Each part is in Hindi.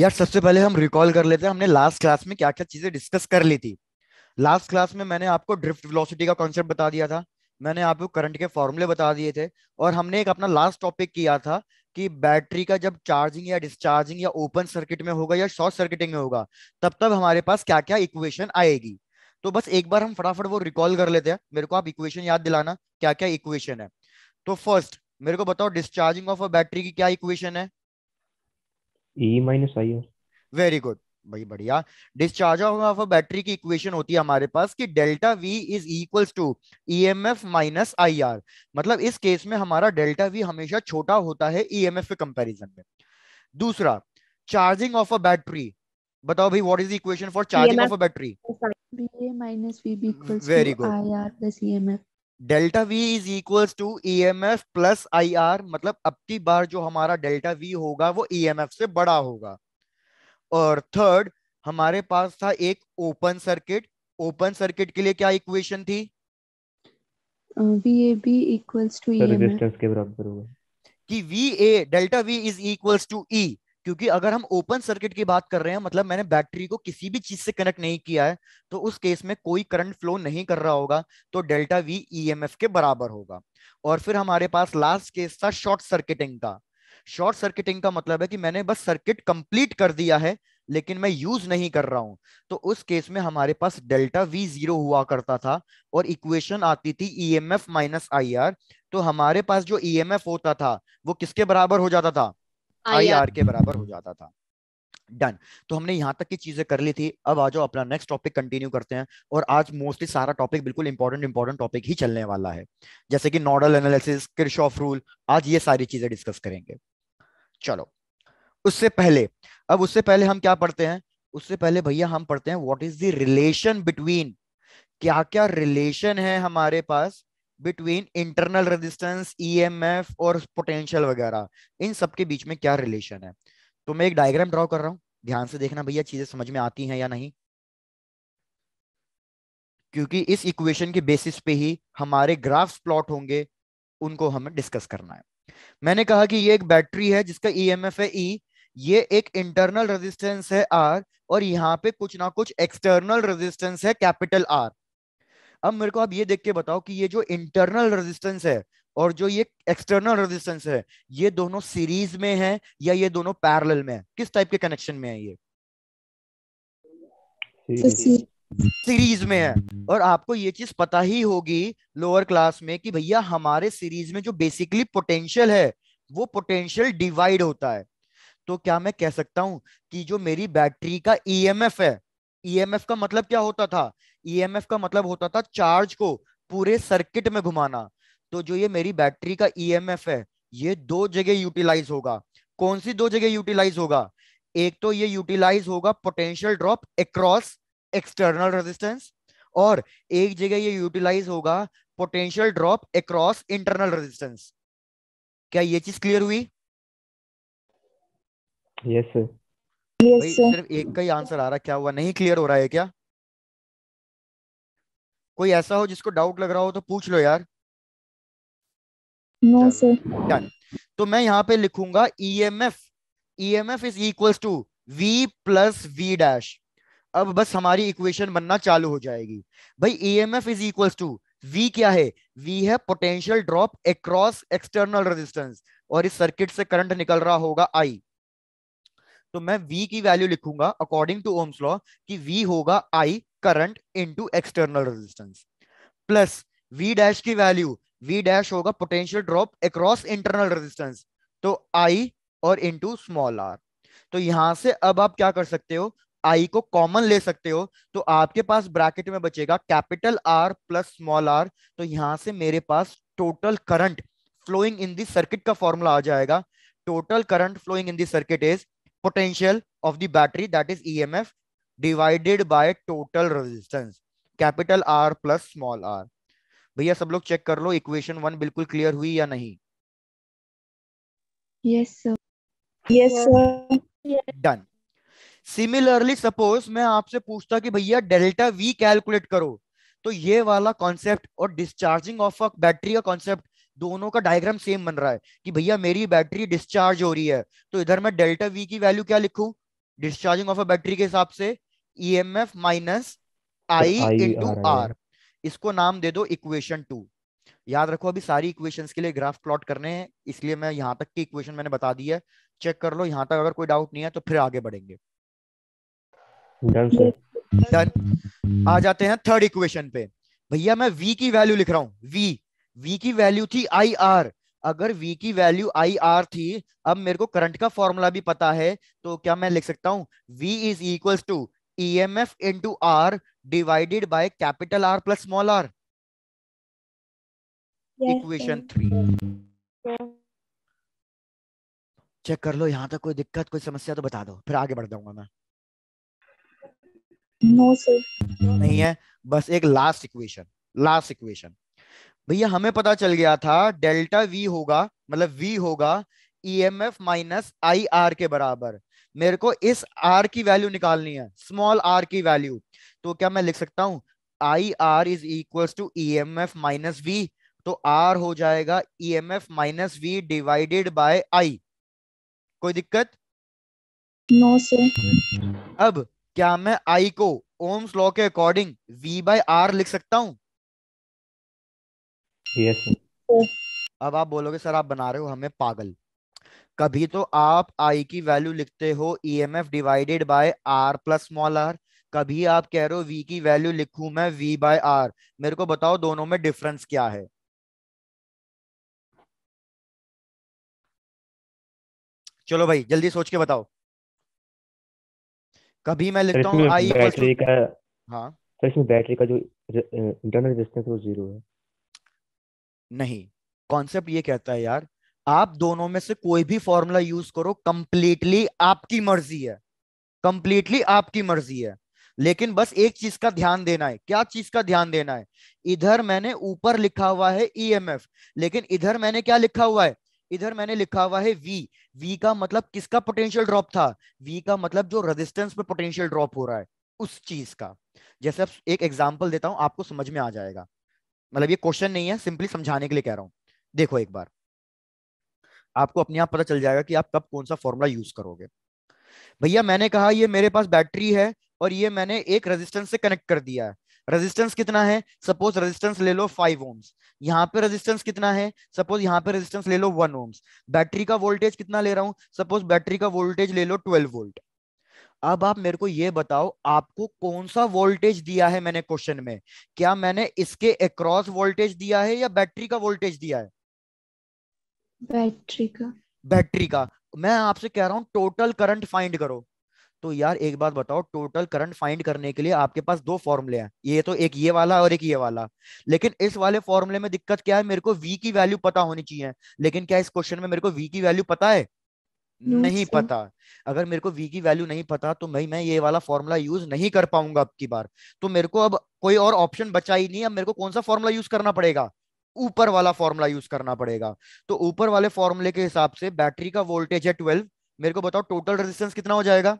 यार सबसे पहले हम रिकॉल कर लेते हैं हमने लास्ट क्लास में क्या क्या चीजें डिस्कस कर ली थी लास्ट क्लास में मैंने आपको ड्रिफ्ट वेलोसिटी का कॉन्सेप्ट बता दिया था मैंने आपको करंट के फॉर्मूले बता दिए थे और हमने एक अपना लास्ट टॉपिक किया था कि बैटरी का जब चार्जिंग या डिस्चार्जिंग या ओपन सर्किट में होगा या शॉर्ट सर्किटिंग में होगा तब तब हमारे पास क्या क्या इक्वेशन आएगी तो बस एक बार हम फटाफट वो रिकॉल कर लेते हैं मेरे को आप इक्वेशन याद दिलाना क्या क्या इक्वेशन है तो फर्स्ट मेरे को बताओ डिस्चार्जिंग ऑफ अ बैटरी की क्या इक्वेशन है माइनस आई वेरी गुड भाई बढ़िया डिस्चार्ज ऑफ बैटरी की इक्वेशन होती है हमारे पास कि delta V is equals to EMF minus IR मतलब इस केस में हमारा डेल्टा वी हमेशा छोटा होता है ईएमएफ e के कंपैरिजन में दूसरा चार्जिंग ऑफ अ बैटरी बताओ भाई what is the equation for charging of a battery very good I R plus E M F delta V is equal to E M F plus I R मतलब अब की बार जो हमारा डेल्टा वी होगा वो ई एम एफ से बड़ा होगा और थर्ड हमारे पास था एक ओपन सर्किट ओपन सर्किट के लिए क्या इक्वेशन थी बी इक्वल्स टू रेजिस्टेंस के बराबर होगा कि a delta V is equals to E क्योंकि अगर हम ओपन सर्किट की बात कर रहे हैं मतलब मैंने बैटरी को किसी भी चीज से कनेक्ट नहीं किया है तो उस केस में कोई करंट फ्लो नहीं कर रहा होगा तो डेल्टा वी ई के बराबर होगा और फिर हमारे पास लास्ट केस था शॉर्ट सर्किटिंग का शॉर्ट सर्किटिंग का मतलब है कि मैंने बस सर्किट कंप्लीट कर दिया है लेकिन मैं यूज नहीं कर रहा हूं तो उस केस में हमारे पास डेल्टा वी जीरो हुआ करता था और इक्वेशन आती थी ई माइनस आई आर तो हमारे पास जो ई एम एफ होता था वो किसके बराबर हो जाता था आई आर के बराबर हो जाता था डन तो हमने यहाँ तक की चीजें कर ली थी अब आ जाओ अपना नेक्स्ट टॉपिक कंटिन्यू करते हैं और आज मोस्टली सारा टॉपिक बिल्कुल इंपॉर्टेंट इंपॉर्टेंट टॉपिक ही चलने वाला है जैसे कि nodal analysis Kirchhoff rule आज ये सारी चीजें डिस्कस करेंगे चलो उससे पहले अब उससे पहले हम क्या पढ़ते हैं उससे पहले भैया हम पढ़ते हैं what is the relation between क्या क्या रिलेशन है हमारे पास बिटवीन इंटरनल रेजिस्टेंस ईएमएफ और पोटेंशियल वगैरह इन सब के बीच में क्या रिलेशन है तो मैं एक डायग्राम ड्रॉ कर रहा हूँ ध्यान से देखना भैया चीजें समझ में आती हैं या नहीं क्योंकि इस इक्वेशन के बेसिस पे ही हमारे ग्राफ्स प्लॉट होंगे उनको हमें डिस्कस करना है मैंने कहा कि ये एक बैटरी है जिसका ई e है ई e, ये एक इंटरनल रेजिस्टेंस है आर और यहाँ पे कुछ ना कुछ एक्सटर्नल रेजिस्टेंस है कैपिटल आर अब मेरे को आप ये देख के बताओ कि ये जो इंटरनल रेजिस्टेंस है और जो ये एक्सटर्नल रेजिस्टेंस है ये दोनों सीरीज में है या ये दोनों पैरल में है किस टाइप के कनेक्शन में है ये सीरीज, सीरीज में है और आपको ये चीज पता ही होगी लोअर क्लास में कि भैया हमारे सीरीज में जो बेसिकली पोटेंशियल है वो पोटेंशियल डिवाइड होता है तो क्या मैं कह सकता हूं कि जो मेरी बैटरी का ईएमएफ e है ईएमएफ e का मतलब क्या होता था ईएमएफ e का मतलब होता था चार्ज को पूरे सर्किट में घुमाना तो जो ये मेरी बैटरी का ईएमएफ e है ये दो जगह यूटिलाइज होगा कौन सी दो जगह यूटिलाइज होगा एक तो ये यूटिलाइज होगा potential drop across external resistance और एक जगह ये यूटिलाइज होगा potential drop across internal resistance क्या ये चीज क्लियर हुई यस सर सिर्फ एक का ही आंसर आ रहा क्या हुआ नहीं क्लियर हो रहा है क्या कोई ऐसा हो जिसको डाउट लग रहा हो तो पूछ लो यार नो सर डन तो मैं यहाँ पे लिखूंगा M F is equal to V plus V dash अब बस हमारी इक्वेशन बनना चालू हो जाएगी भाई F is equal to v क्या है v है potential drop across external resistance और इस सर्किट से करंट निकल रहा होगा i तो मैं v की वैल्यू लिखूंगा अकॉर्डिंग टू ओम्स लॉ कि v होगा i current into external resistance plus V dash की वैल्यू वी डैश होगा potential drop across internal resistance तो आई और इनटू स्मॉल आर तो यहां से अब आप क्या कर सकते हो आई को कॉमन ले सकते हो तो आपके पास ब्रैकेट में बचेगा capital R plus small R तो यहां से मेरे पास total current flowing in the circuit का फॉर्मूला आ जाएगा total current flowing in the circuit is potential of the battery that is EMF divided by total resistance capital R plus small R भैया सब लोग चेक कर लो इक्वेशन वन बिल्कुल क्लियर हुई या नहीं डन सिमिलरली सपोज मैं आपसे पूछता कि भैया डेल्टा वी कैलकुलेट करो तो ये वाला कॉन्सेप्ट और डिस्चार्जिंग ऑफ अ बैटरी का कॉन्सेप्ट दोनों का डायग्राम सेम बन रहा है कि भैया मेरी बैटरी डिस्चार्ज हो रही है तो इधर मैं डेल्टा वी की वैल्यू क्या लिखूं डिस्चार्जिंग ऑफ अ बैटरी के हिसाब से E M F minus I into R इसको नाम दे दो इक्वेशन टू याद रखो अभी सारी इक्वेशंस के लिए ग्राफ प्लॉट करने हैं इसलिए मैं यहां तक की इक्वेशन मैंने बता दी है चेक कर लो यहां तक अगर कोई डाउट नहीं है तो फिर आगे बढ़ेंगे डन आ जाते हैं थर्ड इक्वेशन पे भैया मैं v की वैल्यू लिख रहा हूँ v v की वैल्यू थी आई आर अगर v की वैल्यू आई आर थी अब मेरे को करंट का फॉर्मूला भी पता है तो क्या मैं लिख सकता हूँ v is equals to emf into r divided by capital r plus small r yes, equation check कर लो यहाँ तक कोई दिक्कत कोई समस्या तो बता दो फिर आगे बढ़ जाऊंगा मैं no, नहीं है बस एक लास्ट इक्वेशन लास्ट इक्वेशन भैया हमें पता चल गया था डेल्टा वी होगा मतलब वी होगा E M F minus I R के बराबर मेरे को इस आर की वैल्यू निकालनी है स्मॉल आर की वैल्यू तो क्या मैं लिख सकता हूँ I R is equal to E M F minus V तो आर हो जाएगा E M F minus V divided by I कोई दिक्कत नो no, सर अब क्या मैं आई को ओम्स लॉ के अकॉर्डिंग वी बाय आर लिख सकता हूँ yes, अब आप बोलोगे सर आप बना रहे हो हमें पागल कभी तो आप आई की वैल्यू लिखते हो E M F divided by R plus small R कभी आप कह रहे हो वी की वैल्यू लिखू मैं वी बाय आर मेरे को बताओ दोनों में डिफरेंस क्या है चलो भाई जल्दी सोच के बताओ कभी मैं लिखता हूँ आई बैटरी का हाँ इसमें बैटरी का जो इंटरनल डिस्टेंस वो जीरो है नहीं कॉन्सेप्ट ये कहता है यार आप दोनों में से कोई भी फॉर्मूला यूज करो कंप्लीटली आपकी मर्जी है कंप्लीटली आपकी मर्जी है लेकिन बस एक चीज का ध्यान देना है क्या चीज का ध्यान देना है इधर मैंने ऊपर लिखा हुआ है ई e लेकिन इधर मैंने क्या लिखा हुआ है इधर मैंने लिखा हुआ है वी वी का मतलब किसका पोटेंशियल ड्रॉप था वी का मतलब जो रेजिस्टेंस पे पोटेंशियल ड्रॉप हो रहा है उस चीज का जैसे अब एक एग्जाम्पल देता हूं आपको समझ में आ जाएगा मतलब ये क्वेश्चन नहीं है सिंपली समझाने के लिए कह रहा हूं देखो एक बार आपको अपने आप पता चल जाएगा कि आप कब कौन सा फॉर्मूला यूज करोगे भैया मैंने कहा ये मेरे पास बैटरी है और ये मैंने एक रेजिस्टेंस से कनेक्ट कर दिया है रेजिस्टेंस कितना है सपोज रेजिस्टेंस ले लो फाइव ओम्स यहाँ पे रेजिस्टेंस कितना है सपोज यहाँ पे रेजिस्टेंस ले लो वन ओम्स बैटरी का वोल्टेज कितना ले रहा हूँ सपोज बैटरी का वोल्टेज ले लो ट्वेल्व वोल्ट अब आप मेरे को ये बताओ आपको कौन सा वोल्टेज दिया है मैंने क्वेश्चन में क्या मैंने इसके अक्रॉस वोल्टेज दिया है या बैटरी का वोल्टेज दिया है बैटरी का बैटरी का मैं आपसे कह रहा हूँ टोटल करंट फाइंड करो तो यार एक बात बताओ टोटल करंट फाइंड करने के लिए आपके पास दो फॉर्मूले हैं ये तो एक ये वाला और एक ये वाला लेकिन इस वाले फॉर्मूले में दिक्कत क्या है मेरे को वी की वैल्यू पता होनी चाहिए लेकिन क्या इस क्वेश्चन में मेरे को वी की वैल्यू पता है नहीं पता अगर मेरे को वी की वैल्यू नहीं पता तो भाई मैं ये वाला फॉर्मूला यूज नहीं कर पाऊंगा अब की बार तो मेरे को अब कोई और ऑप्शन बचा ही नहीं अब मेरे को कौन सा फॉर्मूला यूज करना पड़ेगा ऊपर वाला फॉर्मूला यूज करना पड़ेगा तो ऊपर वाले फॉर्मूले के हिसाब से बैटरी का वोल्टेज है ट्वेल्व मेरे को बताओ टोटल रेजिस्टेंस कितना हो जाएगा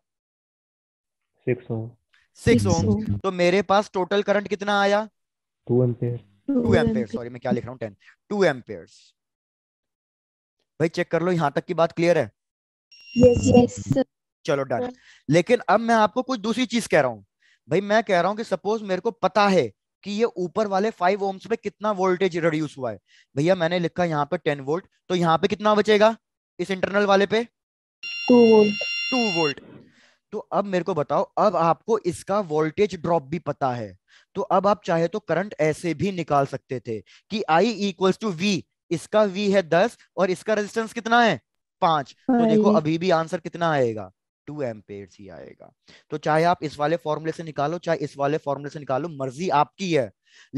सिक्स ओम सिक्स ओम तो मेरे पास टोटल करंट कितना आया two ampere two ampere sorry मैं क्या लिख रहा हूँ टेन टू एम्पेयर भाई चेक कर लो यहां तक की बात क्लियर है yes, yes, चलो डन लेकिन अब मैं आपको कुछ दूसरी चीज कह रहा हूँ भाई मैं कह रहा हूँ कि सपोज मेरे को पता है कि ये ऊपर वाले फाइव ओम्स पे कितना वोल्टेज रिड्यूस हुआ है भैया मैंने लिखा यहाँ पे टेन वोल्ट तो यहाँ पे कितना बचेगा इस इंटरनल वाले पे टू वोल्ट टू वोल्ट तो अब मेरे को बताओ अब आपको इसका वोल्टेज ड्रॉप भी पता है तो अब आप चाहे तो करंट ऐसे भी निकाल सकते थे कि आई इक्वल्स टू वी इसका वी है दस और इसका रेजिस्टेंस कितना है पांच तो देखो अभी भी आंसर कितना आएगा टू एम्पेयर ही आएगा तो चाहे आप इस वाले फॉर्मूले से निकालो चाहे इस वाले फॉर्मूले से निकालो मर्जी आपकी है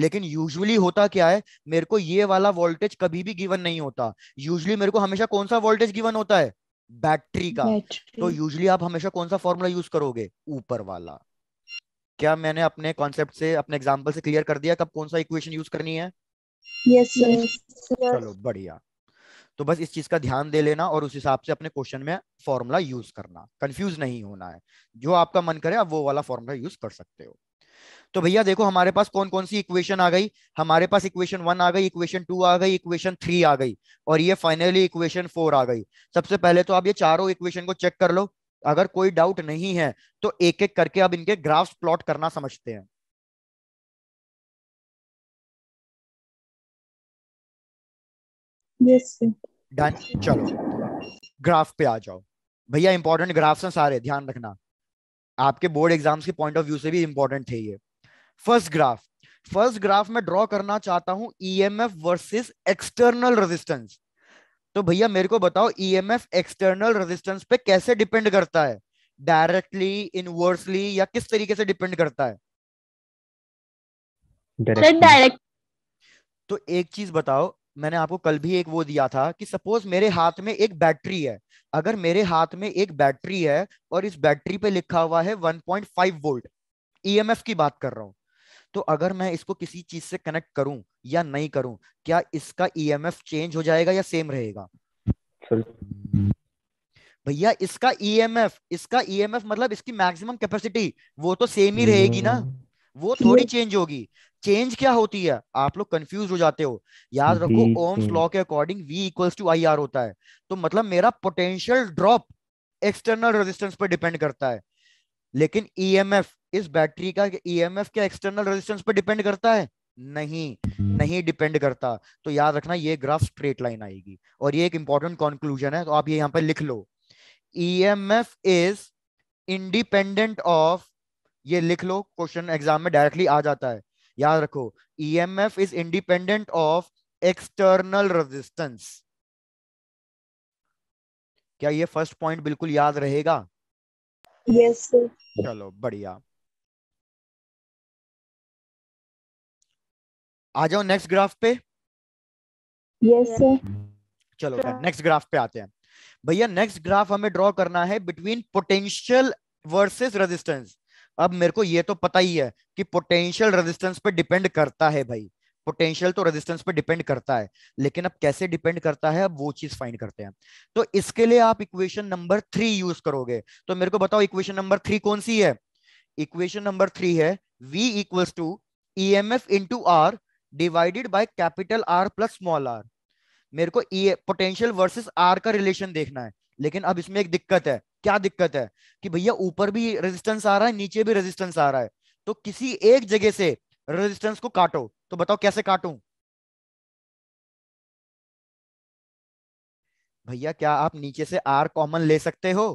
लेकिन यूजुअली होता क्या है मेरे को ये वाला वोल्टेज कभी भी गिवन नहीं होता यूजुअली मेरे को हमेशा कौन सा वोल्टेज गिवन होता है बैटरी का बैटरी। तो यूजुअली आप हमेशा कौन सा फॉर्मूला यूज करोगे ऊपर वाला क्या मैंने अपने कॉन्सेप्ट से अपने एग्जांपल से क्लियर कर दिया कब कौन सा इक्वेशन यूज करनी है यस yes, yes, yes. चलो बढ़िया तो बस इस चीज का ध्यान दे लेना और उस हिसाब से अपने क्वेश्चन में फॉर्मूला यूज करना कंफ्यूज नहीं होना है जो आपका मन करे आप वो वाला फॉर्मूला यूज कर सकते हो तो भैया देखो हमारे पास कौन कौन सी इक्वेशन आ गई हमारे पास इक्वेशन वन आ गई इक्वेशन टू आ गई इक्वेशन थ्री आ गई और ये फाइनली इक्वेशन फोर आ गई सबसे पहले तो आप ये चारों इक्वेशन को चेक कर लो अगर कोई डाउट नहीं है तो एक एक करके अब इनके ग्राफ्स प्लॉट करना समझते हैं yes, sir. डन चलो ग्राफ पे आ जाओ भैया इंपॉर्टेंट ग्राफ्स हैं सारे ध्यान रखना आपके बोर्ड एग्जाम्स के पॉइंट ऑफ व्यू से भी इंपॉर्टेंट थे ये फर्स्ट ग्राफ फर्स्ट ग्राफ में ड्रॉ करना चाहता हूं ईएमएफ वर्सेस एक्सटर्नल रेजिस्टेंस तो भैया मेरे को बताओ ईएमएफ एक्सटर्नल रेजिस्टेंस पे कैसे डिपेंड करता है डायरेक्टली इनवर्सली या किस तरीके से डिपेंड करता है डायरेक्ट तो एक चीज बताओ मैंने आपको कल भी एक वो दिया था कि सपोज मेरे हाथ में एक बैटरी है अगर मेरे हाथ में एक बैटरी है और इस बैटरी पे लिखा हुआ है 1.5 वोल्ट ईएमएफ की बात कर रहा हूं तो अगर मैं इसको किसी चीज से कनेक्ट करूं या नहीं करूं क्या इसका ईएमएफ e चेंज हो जाएगा या सेम रहेगा भैया इसका ईएमएफ e इसका ईएमएफ e मतलब इसकी मैक्सिमम कैपेसिटी वो तो सेम ही रहेगी ना वो थोड़ी चेंज होगी चेंज क्या होती है आप लोग कंफ्यूज हो जाते हो याद रखो ओम्स लॉ के according V equals to I R होता है तो मतलब मेरा पोटेंशियल ड्रॉप एक्सटर्नल रेजिस्टेंस पर डिपेंड करता है लेकिन एफ e इस बैटरी का एफ e क्या एक्सटर्नल रेजिस्टेंस पर डिपेंड करता है नहीं नहीं डिपेंड करता तो याद रखना ये ग्राफ स्ट्रेट लाइन आएगी और ये एक इंपॉर्टेंट कॉन्क्लूजन है तो आप ये यहाँ पर लिख लो E M F is independent of ये लिख लो क्वेश्चन एग्जाम में डायरेक्टली आ जाता है याद रखो E M F is independent of external resistance क्या ये फर्स्ट पॉइंट बिल्कुल याद रहेगा यस yes, चलो बढ़िया आ जाओ नेक्स्ट ग्राफ पे यस yes, चलो नेक्स्ट ग्राफ पे आते हैं भैया नेक्स्ट ग्राफ हमें ड्रॉ करना है बिटवीन पोटेंशियल वर्सेस रेजिस्टेंस अब मेरे को ये तो पता ही है कि पोटेंशियल रेजिस्टेंस पे डिपेंड करता है भाई पोटेंशियल तो रेजिस्टेंस पे डिपेंड करता है लेकिन अब कैसे डिपेंड करता है अब वो चीज फाइंड करते हैं तो इसके लिए आप इक्वेशन नंबर थ्री यूज करोगे तो मेरे को बताओ इक्वेशन नंबर थ्री कौन सी है इक्वेशन नंबर थ्री है v equals to E M F into R divided by capital R plus small R मेरे को पोटेंशियल वर्सेज आर का रिलेशन देखना है लेकिन अब इसमें एक दिक्कत है क्या दिक्कत है कि भैया ऊपर भी रेजिस्टेंस आ रहा है नीचे भी रेजिस्टेंस आ रहा है तो किसी एक जगह से रेजिस्टेंस को काटो तो बताओ कैसे काटू भैया क्या आप नीचे से आर कॉमन ले सकते हो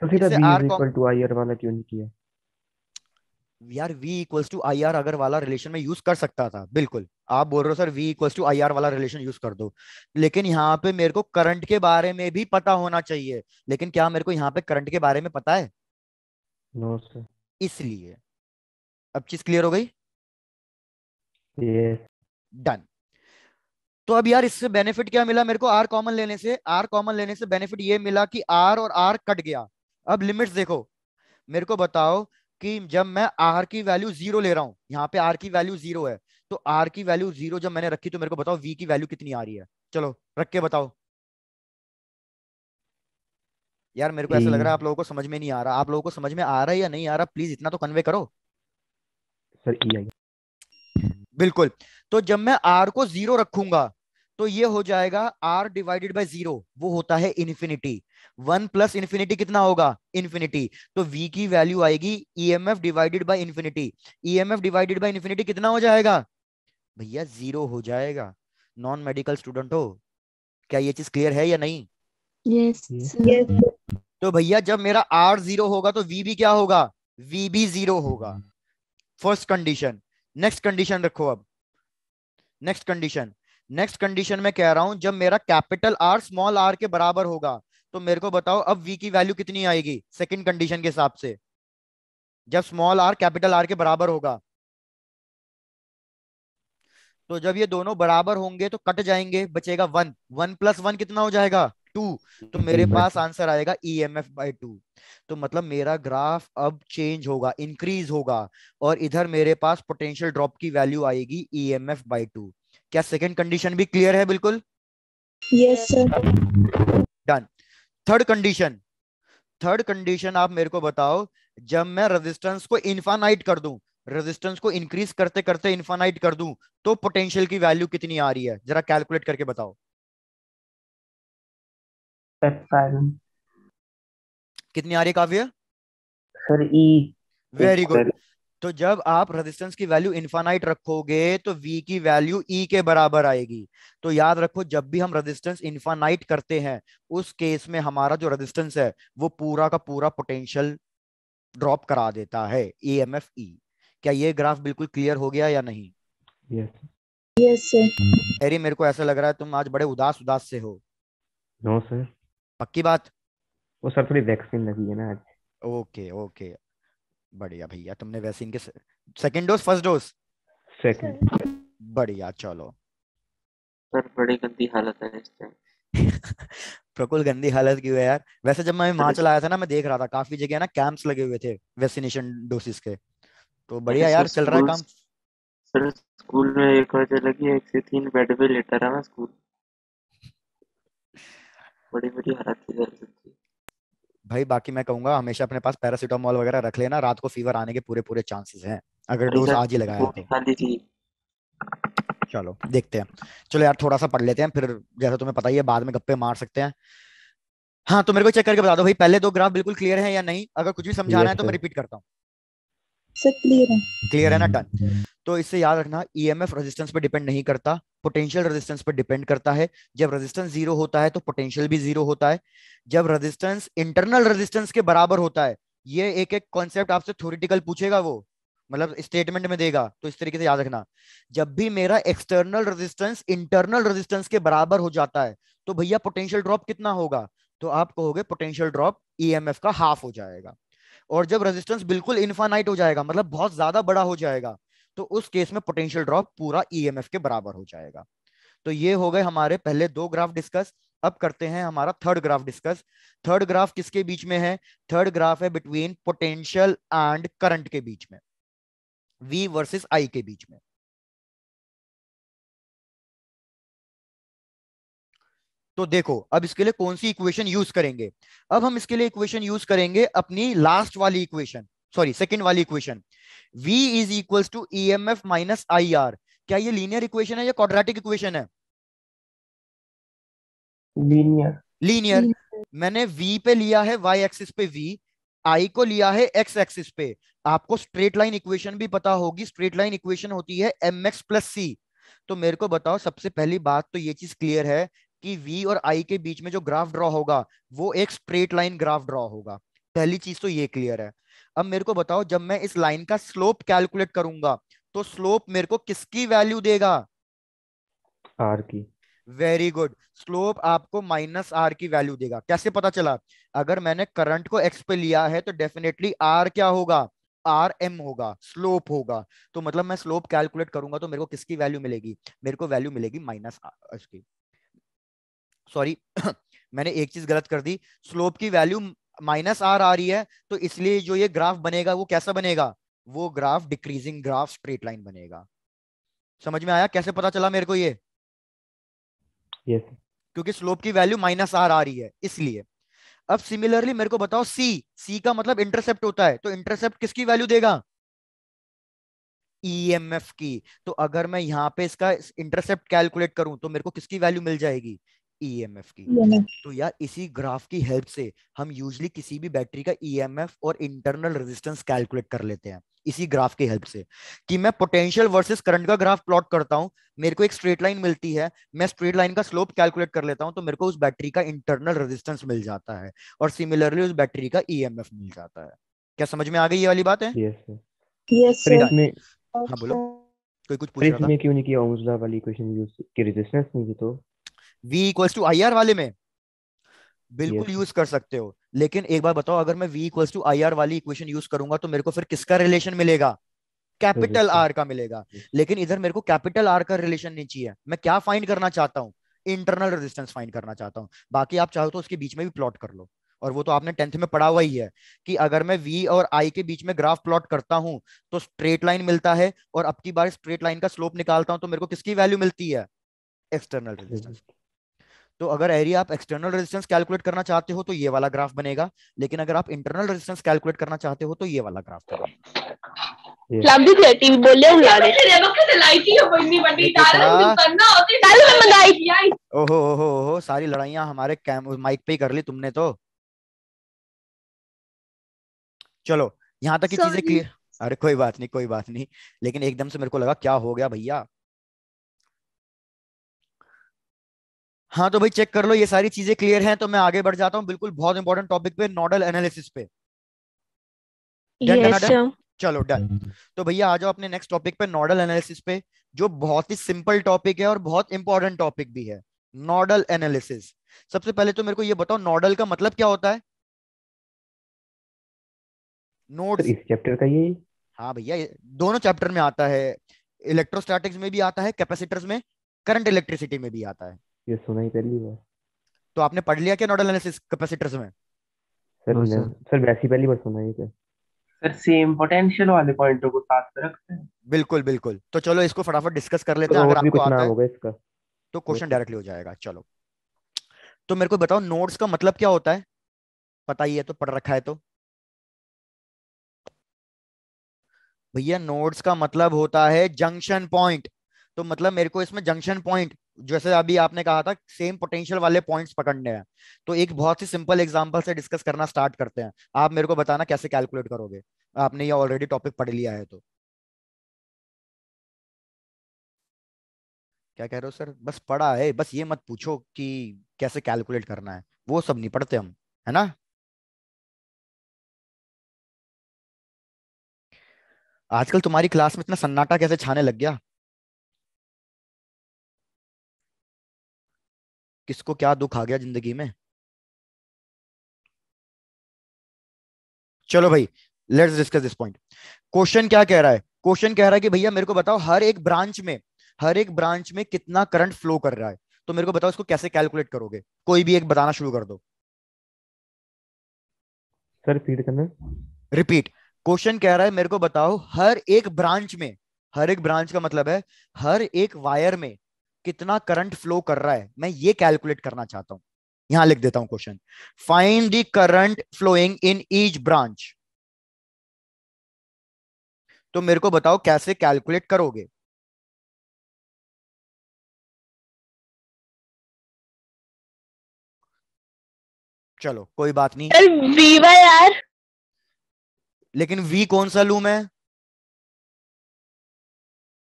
तो फिर R common to I R वाला क्यों नहीं किया यार v equals to IR अगर वाला रिलेशन में यूज कर सकता था बिल्कुल आप बोल रहे हो sir v equals to IR वाला रिलेशन यूज कर दो लेकिन यहाँ पे मेरे को करंट के बारे में भी पता होना चाहिए लेकिन क्या मेरे को यहाँ पे करंट के बारे में पता है नो no, सर इसलिए अब चीज क्लियर हो गई डन yes. तो अब यार इससे बेनिफिट क्या मिला मेरे को आर कॉमन लेने से आर कॉमन लेने से बेनिफिट ये मिला कि आर और आर कट गया अब लिमिट्स देखो मेरे को बताओ कि जब मैं आर की वैल्यू जीरो ले रहा हूं यहाँ पे आर की वैल्यू जीरो है तो आर की वैल्यू जीरो जब मैंने रखी तो मेरे को बताओ वी की वैल्यू कितनी आ रही है चलो रख के बताओ यार मेरे को ऐसा लग रहा है आप लोगों को समझ में नहीं आ रहा आप लोगों को समझ में आ रहा है या नहीं आ रहा प्लीज इतना तो कन्वे करो सर e बिल्कुल तो जब मैं आर को जीरो रखूंगा तो ये हो जाएगा आर डिवाइडेड बाय जीरो वो होता है इन्फिनिटी वन प्लस इन्फिनिटी कितना होगा इन्फिनिटी तो v की वैल्यू आएगी E M F divided by infinity E M F divided by infinity कितना हो जाएगा भैया जीरो हो जाएगा नॉन मेडिकल स्टूडेंट हो क्या ये चीज क्लियर है या नहीं yes, yes. तो भैया जब मेरा आर जीरो होगा तो वी भी क्या होगा वी भी जीरो होगा फर्स्ट कंडीशन नेक्स्ट कंडीशन रखो अब नेक्स्ट कंडीशन नेक्स्ट कंडीशन में कह रहा हूं जब मेरा कैपिटल आर स्मॉल आर के बराबर होगा तो मेरे को बताओ अब वी की वैल्यू कितनी आएगी सेकेंड कंडीशन के हिसाब से जब स्मॉल आर कैपिटल आर के बराबर होगा तो जब ये दोनों बराबर होंगे तो कट जाएंगे बचेगा वन वन प्लस वन कितना हो जाएगा टू तो मेरे पास आंसर आएगा E M F by two तो मतलब मेरा ग्राफ अब चेंज होगा इंक्रीज होगा और इधर मेरे पास पोटेंशियल ड्रॉप की वैल्यू आएगी E M F by two क्या सेकेंड कंडीशन भी क्लियर है बिल्कुल yes sir done third condition third condition आप मेरे को बताओ जब मैं रेजिस्टेंस को इन्फानाइट कर दूं रेजिस्टेंस को इंक्रीज करते करते इन्फानाइट कर दूं तो पोटेंशियल की वैल्यू कितनी आ रही है जरा कैलकुलेट करके बताओ कितनी आ रही है काव्य सर ई वेरी गुड तो जब आप रेजिस्टेंस की वैल्यू इन्फानाइट रखोगे तो V की वैल्यू E के बराबर आएगी तो याद रखो जब भी हम रेजिस्टेंस इन्फानाइट करते हैं उस केस में हमारा जो रेजिस्टेंस है वो पूरा का पूरा पोटेंशियल ड्रॉप करा देता है ई एम एफ ई क्या ये ग्राफ बिल्कुल क्लियर हो गया या नहीं यस yes. yes, एरी मेरे को ऐसा लग रहा है तुम आज बड़े उदास उदास से हो नो no, सर पक्की बात वो सर थोड़ी वैक्सीन लगी है ना आज ओके ओके बढ़िया भैया तुमने वैक्सीन के second dose first dose second बढ़िया चलो सर बड़ी गंदी हालत है इस टाइम प्रकुल गंदी हालत क्यों है यार वैसे जब मैं हिमाचल आया था ना मैं देख रहा था काफी जगह ना कैंप्स लगे हुए थे वैक्सीनेशन डोसेस के तो बढ़िया यार चल रहा है काम सर स्कूल में एक वजह लगी एक से तीन बेड पे लेटा रहा मैं स्कूल बड़ी बड़ी हालत थी भाई बाकी मैं कहूंगा हमेशा अपने पास पैरासिटामोल वगैरह रख लेना रात को फीवर आने के पूरे पूरे चांसेस हैं अगर डोज आज ही लगाया तो हाँ चलो देखते हैं चलो यार थोड़ा सा पढ़ लेते हैं फिर जैसा तुम्हें पता ही है बाद में गप्पे मार सकते हैं हाँ तो मेरे को चेक करके बता दो भाई पहले दो ग्राफ बिल्कुल क्लियर है या नहीं अगर कुछ भी समझाना है तो मैं रिपीट करता हूँ क्लियर है क्लियर है ना डन तो इससे याद रखना ईएमएफ e रेजिस्टेंस पे डिपेंड नहीं करता पोटेंशियल रेजिस्टेंस पर डिपेंड करता है जब रेजिस्टेंस जीरो होता है तो पोटेंशियल भी जीरो होता है जब रेजिस्टेंस इंटरनल रेजिस्टेंस के बराबर होता है ये एक एक कॉन्सेप्ट आपसे थ्योरिटिकल पूछेगा वो मतलब स्टेटमेंट में देगा तो इस तरीके से याद रखना जब भी मेरा एक्सटर्नल रेजिस्टेंस इंटरनल रेजिस्टेंस के बराबर हो जाता है तो भैया पोटेंशियल ड्रॉप कितना होगा तो आप कहोगे पोटेंशियल ड्रॉप ईएमएफ का हाफ हो जाएगा और जब रेजिस्टेंस बिल्कुल इन्फानाइट हो जाएगा मतलब बहुत ज्यादा बड़ा हो जाएगा तो उस केस में पोटेंशियल ड्रॉप पूरा ई e के बराबर हो जाएगा तो ये हो गए हमारे पहले दो ग्राफ डिस्कस अब करते हैं हमारा third graph discuss third graph किसके बीच में है थर्ड ग्राफ है बिटवीन पोटेंशियल एंड करंट के बीच में वी वर्सेस आई के बीच में तो देखो अब इसके लिए कौन सी इक्वेशन यूज करेंगे अब हम इसके लिए इक्वेशन यूज करेंगे अपनी लास्ट वाली इक्वेशन सॉरी सेकंड वाली equation v is equals to E M F minus I R क्या ये लीनियर इक्वेशन है या क्वाड्रेटिक इक्वेशन है लीनियर लीनियर मैंने v पे लिया है y एक्सिस पे v i को लिया है x एक्सिस पे आपको स्ट्रेट लाइन इक्वेशन भी पता होगी स्ट्रेट लाइन इक्वेशन होती है एम एक्स प्लस सी तो मेरे को बताओ सबसे पहली बात तो ये चीज क्लियर है कि v और i के बीच में जो ग्राफ ड्रॉ होगा वो एक स्ट्रेट लाइन ग्राफ ड्रॉ होगा पहली चीज तो ये क्लियर है अब मेरे को बताओ जब मैं इस लाइन का स्लोप कैलकुलेट करूंगा तो स्लोप मेरे को किसकी वैल्यू देगा आर की वेरी गुड स्लोप आपको माइनस आर की वैल्यू देगा कैसे पता चला अगर मैंने करंट को एक्स पे लिया है तो डेफिनेटली आर क्या होगा आर एम होगा स्लोप होगा तो मतलब मैं स्लोप कैलकुलेट करूंगा तो मेरे को किसकी वैल्यू मिलेगी मेरे को वैल्यू मिलेगी माइनस आर की सॉरी मैंने एक चीज गलत कर दी स्लोप की वैल्यू माइनस आर आ रही है तो इसलिए जो ये ग्राफ बनेगा वो कैसा बनेगा वो graph decreasing graph straight line बनेगा समझ में आया कैसे पता चला मेरे को ये yes. क्योंकि स्लोप की वैल्यू माइनस आर आ रही है इसलिए अब सिमिलरली मेरे को बताओ सी सी का मतलब इंटरसेप्ट होता है तो इंटरसेप्ट किसकी वैल्यू देगा ईएमएफ e की तो अगर मैं यहां पे इसका इंटरसेप्ट कैलकुलेट करूं तो मेरे को किसकी वैल्यू मिल जाएगी ईएमएफ e की e तो यार इसी ग्राफ की हेल्प से हम यूजली किसी भी बैटरी का ईएमएफ e और इंटरनल रेजिस्टेंस कैलकुलेट कर लेते हैं इसी ग्राफ की हेल्प से कि मैं पोटेंशियल वर्सेस करंट का ग्राफ प्लॉट करता हूं मेरे को एक स्ट्रेट लाइन मिलती है मैं स्ट्रेट लाइन का स्लोप कैलकुलेट कर लेता हूं तो मेरे को उस बैटरी का इंटरनल रेजिस्टेंस मिल जाता है और सिमिलरली उस बैटरी का ईएमएफ मिल जाता है क्या समझ में आ गई ये वाली बात है yes, yes, हाँ बोलो अच्छा। कोई कुछ पूछ रहा था क्यों नहीं किया ओम्स लॉ वाली इक्वेशन यूज की रेजिस्टेंस नहीं थी तो V equals to I R वाले में बिल्कुल यूज yes. कर सकते हो लेकिन एक बार बताओ अगर मैं V equals to I R वाली इक्वेशन यूज करूंगा तो मेरे को फिर किसका रिलेशन मिलेगा कैपिटल आर का मिलेगा लेकिन इधर मेरे को कैपिटल आर का रिलेशन नहीं चाहिए मैं क्या फाइंड करना चाहता हूँ इंटरनल रेजिस्टेंस फाइंड करना चाहता हूँ बाकी आप चाहो तो उसके बीच में भी प्लॉट कर लो और वो तो आपने टेंथ में पढ़ा हुआ ही है कि अगर मैं वी और आई के बीच में ग्राफ प्लॉट करता हूँ तो स्ट्रेट लाइन मिलता है और अब की बार स्ट्रेट लाइन का स्लोप निकालता हूँ तो मेरे को किसकी वैल्यू मिलती है एक्सटर्नल रेजिस्टेंस तो अगर एरिया आप एक्सटर्नल रेजिस्टेंस कैलकुलेट करना चाहते हो तो ये वाला ग्राफ बनेगा लेकिन अगर आप इंटरनल रेजिस्टेंस कैलकुलेट करना चाहते हो तो ये वाला ग्राफ बनेगा ओहो ओहो ओहो सारी लड़ाइया हमारे माइक पे कर ली तुमने तो चलो यहाँ तक की चीजें क्लियर अरे कोई बात नहीं कोई बात नहीं लेकिन एकदम से मेरे को लगा क्या हो गया भैया हाँ तो भाई चेक कर लो ये सारी चीजें क्लियर हैं तो मैं आगे बढ़ जाता हूँ बिल्कुल बहुत इंपॉर्टेंट टॉपिक पे नोडल एनालिसिस पे yes, चलो डन तो भैया आ जाओ अपने नेक्स्ट टॉपिक पे नोडल एनालिसिस पे जो बहुत ही सिंपल टॉपिक है और बहुत इंपॉर्टेंट टॉपिक भी है नोडल एनालिसिस सबसे पहले तो मेरे को ये बताओ नोडल का मतलब क्या होता है नोट इस चैप्टर का ये हाँ भैया दोनों चैप्टर में आता है इलेक्ट्रोस्टैटिक्स में भी आता है कैपेसिटर्स में करंट इलेक्ट्रिसिटी में भी आता है ये सुना ही पहली बार तो आपने पढ़ लिया क्या नोडल एनालिसिस कैपेसिटर्स में सर हाँ, सर वैसी पहली बार सुना ही तो। सर सेम पोटेंशियल वाले पॉइंटों को साथ में रखते हैं बिल्कुल बिल्कुल तो चलो इसको फटाफट डिस्कस कर लेते तो हैं अगर आपको आता है इसका तो क्वेश्चन डायरेक्टली हो जाएगा चलो तो मेरे को बताओ नोड्स का मतलब क्या होता है पता ही है तो पढ़ रखा है तो भैया नोड्स का मतलब होता है जंक्शन पॉइंट तो मतलब मेरे को इसमें जंक्शन पॉइंट जैसे अभी आपने कहा था सेम पोटेंशियल वाले पॉइंट्स पकड़ने हैं तो एक बहुत ही सिंपल एग्जांपल से डिस्कस करना स्टार्ट करते हैं आप मेरे को बताना कैसे कैलकुलेट करोगे आपने ये ऑलरेडी टॉपिक पढ़ लिया है तो क्या कह रहे हो सर बस पढ़ा है बस ये मत पूछो कि कैसे कैलकुलेट करना है वो सब नहीं पढ़ते हम है ना आजकल तुम्हारी क्लास में इतना सन्नाटा कैसे छाने लग गया किसको क्या दुख आ गया जिंदगी में चलो भाई let's discuss this point question क्या कह रहा है क्वेश्चन कह रहा है कि भैया मेरे को बताओ हर एक ब्रांच में हर एक ब्रांच में कितना करंट फ्लो कर रहा है तो मेरे को बताओ इसको कैसे कैलकुलेट करोगे कोई भी एक बताना शुरू कर दो सर रिपीट करना रिपीट क्वेश्चन कह रहा है मेरे को बताओ हर एक ब्रांच में हर एक ब्रांच का मतलब है हर एक वायर में कितना करंट फ्लो कर रहा है मैं ये कैलकुलेट करना चाहता हूं यहां लिख देता हूं question find the current flowing in each branch तो मेरे को बताओ कैसे कैलकुलेट करोगे चलो कोई बात नहीं वी वाई आर लेकिन वी कौन सा लू मैं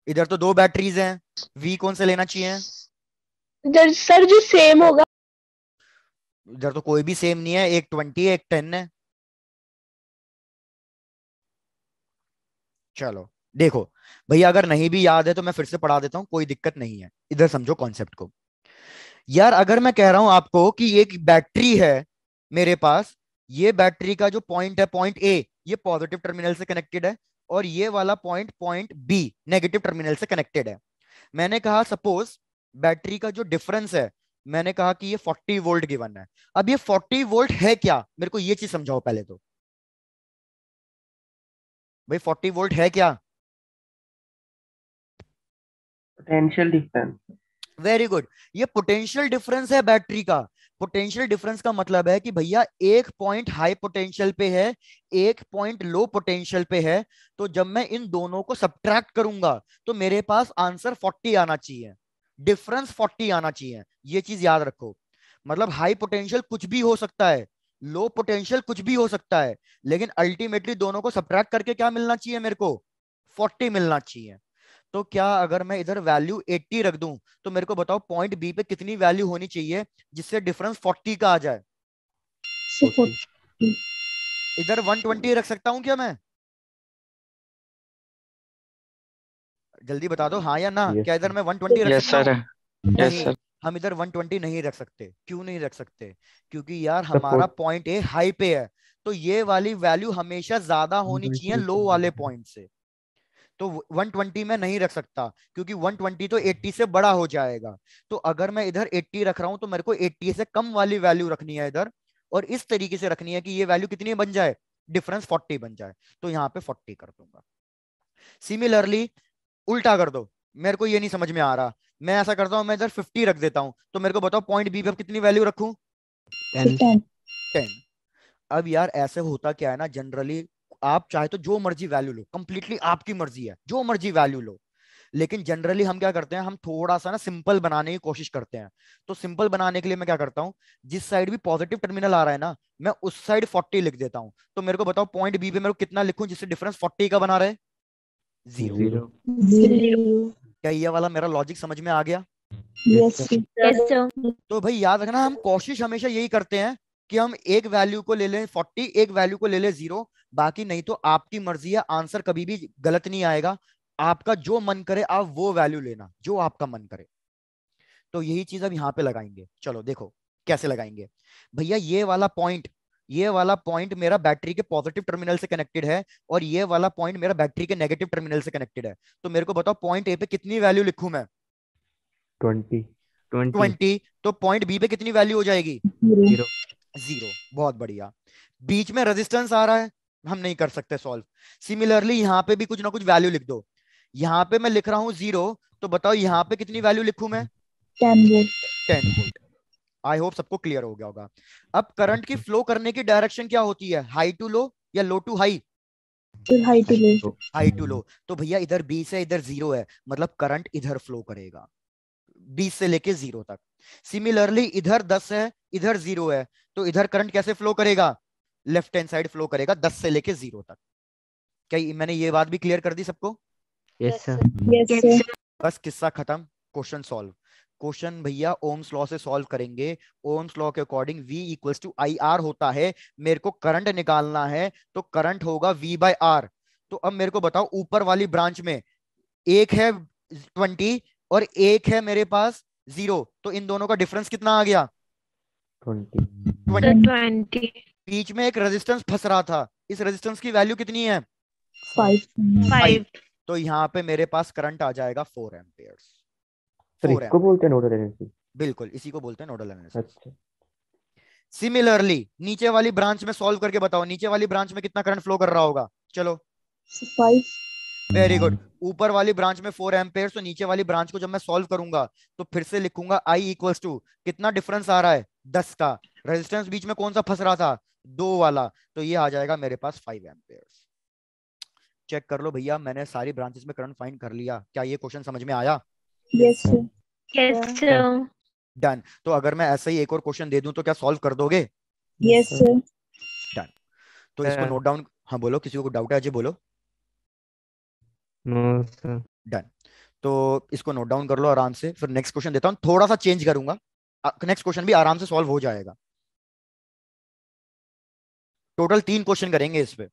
इधर तो दो बैटरीज हैं वी कौन से लेना चाहिए इधर सर जो सेम होगा इधर तो कोई भी सेम नहीं है एक ट्वेंटी एक टेन है चलो देखो भैया अगर नहीं भी याद है तो मैं फिर से पढ़ा देता हूँ कोई दिक्कत नहीं है इधर समझो कॉन्सेप्ट को यार अगर मैं कह रहा हूं आपको कि एक बैटरी है मेरे पास ये बैटरी का जो पॉइंट है पॉइंट ए ये पॉजिटिव टर्मिनल से कनेक्टेड है और ये वाला point point B negative terminal से कनेक्टेड है मैंने कहा सपोज बैटरी का जो डिफरेंस है मैंने कहा कि ये 40 वोल्ट गिवन है अब ये 40 वोल्ट है क्या मेरे को ये चीज समझाओ पहले तो भाई 40 वोल्ट है क्या पोटेंशियल डिफरेंस वेरी गुड ये पोटेंशियल डिफरेंस है बैटरी का पोटेंशियल डिफरेंस का मतलब है कि भैया एक पॉइंट हाई पोटेंशियल पे है एक पॉइंट लो पोटेंशियल पे है तो जब मैं इन दोनों को सब्ट्रैक्ट करूंगा तो मेरे पास आंसर 40 आना चाहिए डिफरेंस 40 आना चाहिए ये चीज याद रखो मतलब हाई पोटेंशियल कुछ भी हो सकता है लो पोटेंशियल कुछ भी हो सकता है लेकिन अल्टीमेटली दोनों को सब्ट्रैक्ट करके क्या मिलना चाहिए मेरे को फोर्टी मिलना चाहिए तो क्या अगर मैं इधर वैल्यू 80 रख दूं तो मेरे को बताओ पॉइंट बी पे कितनी वैल्यू होनी चाहिए जिससे डिफरेंस 40 का आ जाए इधर 120 रख सकता हूं क्या मैं जल्दी बता दो हाँ या ना क्या इधर मैं 120 रख सकता हूं सर हम इधर 120 नहीं रख सकते क्यों नहीं रख सकते क्योंकि यार हमारा पॉइंट ए हाई पे है तो ये वाली वैल्यू हमेशा ज्यादा होनी चाहिए लो वाले पॉइंट से तो 120 में नहीं रख सकता क्योंकि 120 तो 80 हम्म। से बड़ा हो जाएगा तो अगर मैं इधर 80 रख रहा हूं तो मेरे को 80 से कम वाली वैल्यू रखनी है इधर और इस तरीके से रखनी है कि ये वैल्यू कितनी बन जाए डिफरेंस 40 बन जाए तो यहाँ पे 40 कर दूंगा सिमिलरली उल्टा कर दो मेरे को ये नहीं समझ में आ रहा मैं ऐसा करता हूँ मैं इधर फिफ्टी रख देता हूँ तो मेरे को बताओ पॉइंट बी पर कितनी वैल्यू रखू टेन अब यार ऐसे होता क्या है ना जनरली आप चाहे तो जो मर्जी वैल्यू लो कंप्लीटली आपकी मर्जी है जो मर्जी वैल्यू लो लेकिन जनरली हम क्या करते हैं हम थोड़ा सा ना सिंपल बनाने की कोशिश करते हैं तो सिंपल बनाने के लिए मैं क्या करता हूँ जिस साइड भी पॉजिटिव टर्मिनल आ रहा है ना मैं उस साइड फोर्टी लिख देता हूँ तो मेरे को बताओ पॉइंट बी पे मेरे को कितना लिखूं जिससे डिफरेंस फोर्टी का बना रहे जीरो क्या ये वाला मेरा लॉजिक समझ में आ गया yes, yes, तो भाई याद रखना हम कोशिश हमेशा यही करते हैं कि हम एक वैल्यू को ले लें फोर्टी एक वैल्यू को ले लें जीरो बाकी नहीं तो आपकी मर्जी है आंसर कभी भी गलत नहीं आएगा आपका जो मन करे आप वो वैल्यू लेना जो आपका मन करे तो यही चीज अब यहाँ पे लगाएंगे चलो देखो कैसे लगाएंगे भैया ये वाला पॉइंट ये वाला पॉइंट मेरा बैटरी के पॉजिटिव टर्मिनल से कनेक्टेड है और ये वाला पॉइंट मेरा बैटरी के नेगेटिव टर्मिनल से कनेक्टेड है तो मेरे को बताओ पॉइंट ए पे कितनी वैल्यू लिखू मैं ट्वेंटी ट्वेंटी तो पॉइंट बी पे कितनी वैल्यू हो जाएगी जीरो जीरो बहुत बढ़िया बीच में रेजिस्टेंस आ रहा है हम नहीं कर सकते सॉल्व सिमिलरली यहाँ पे भी कुछ ना कुछ वैल्यू लिख दो यहाँ पे मैं लिख रहा हूँ जीरो तो बताओ यहाँ पे कितनी वैल्यू लिखू मैं ten volt ten volt I hope सबको क्लियर हो गया होगा अब करंट की फ्लो करने की डायरेक्शन क्या होती है हाई टू लो या low to high high to low high to low तो भैया इधर बीस है इधर जीरो है मतलब करंट इधर फ्लो करेगा बीस से लेके जीरो तक सिमिलरली इधर दस है इधर जीरो है तो इधर करंट कैसे फ्लो करेगा लेफ्ट हैंड साइड फ्लो करेगा दस से लेके जीरो तक क्या मैंने ये बात भी क्लियर कर दी सबको यस yes, yes, बस किस्सा खत्म क्वेश्चन सॉल्व क्वेश्चन भैया ओम्स लॉ से सॉल्व करेंगे ओम्स लॉ के according V equals to I R होता है मेरे को करंट निकालना है तो करंट होगा वी बाय आर तो अब मेरे को बताओ ऊपर वाली ब्रांच में एक है ट्वेंटी और एक है मेरे पास जीरो तो इन दोनों का डिफरेंस कितना आ गया ट्वेंटी बीच में एक रेजिस्टेंस फंस रहा था इस रेजिस्टेंस की वैल्यू कितनी है फाइव तो यहाँ पे मेरे पास करंट आ जाएगा फोर एम्पेयर बिल्कुल इसी को बोलते हैं नोडल एनालिसिस सिमिलरली नीचे वाली ब्रांच में सॉल्व करके बताओ नीचे वाली ब्रांच में कितना करंट फ्लो कर रहा होगा चलो फाइव वेरी गुड ऊपर वाली ब्रांच में फोर एम्पेयर तो नीचे वाली ब्रांच को जब मैं सॉल्व करूंगा तो फिर से लिखूंगा आई इक्वल्स टू कितना डिफरेंस आ रहा है दस का रेजिस्टेंस बीच में कौन सा फंस रहा था दो वाला तो ये आ जाएगा मेरे पास फाइव एम्पेयर चेक कर लो भैया मैंने सारी ब्रांचेस में करंट फाइंड कर लिया क्या ये क्वेश्चन समझ में आया यस डन तो अगर मैं ऐसे ही एक और क्वेश्चन दे दूं तो क्या सॉल्व कर दोगे यस डन तो इसको नोट uh, डाउन हाँ बोलो किसी को डाउट है अजय बोलो डन no, डन तो इसको नोट डाउन कर लो आराम से फिर नेक्स्ट क्वेश्चन देता हूँ थोड़ा सा चेंज करूंगा नेक्स्ट क्वेश्चन भी आराम से सॉल्व हो जाएगा टोटल तीन क्वेश्चन करेंगे इस पे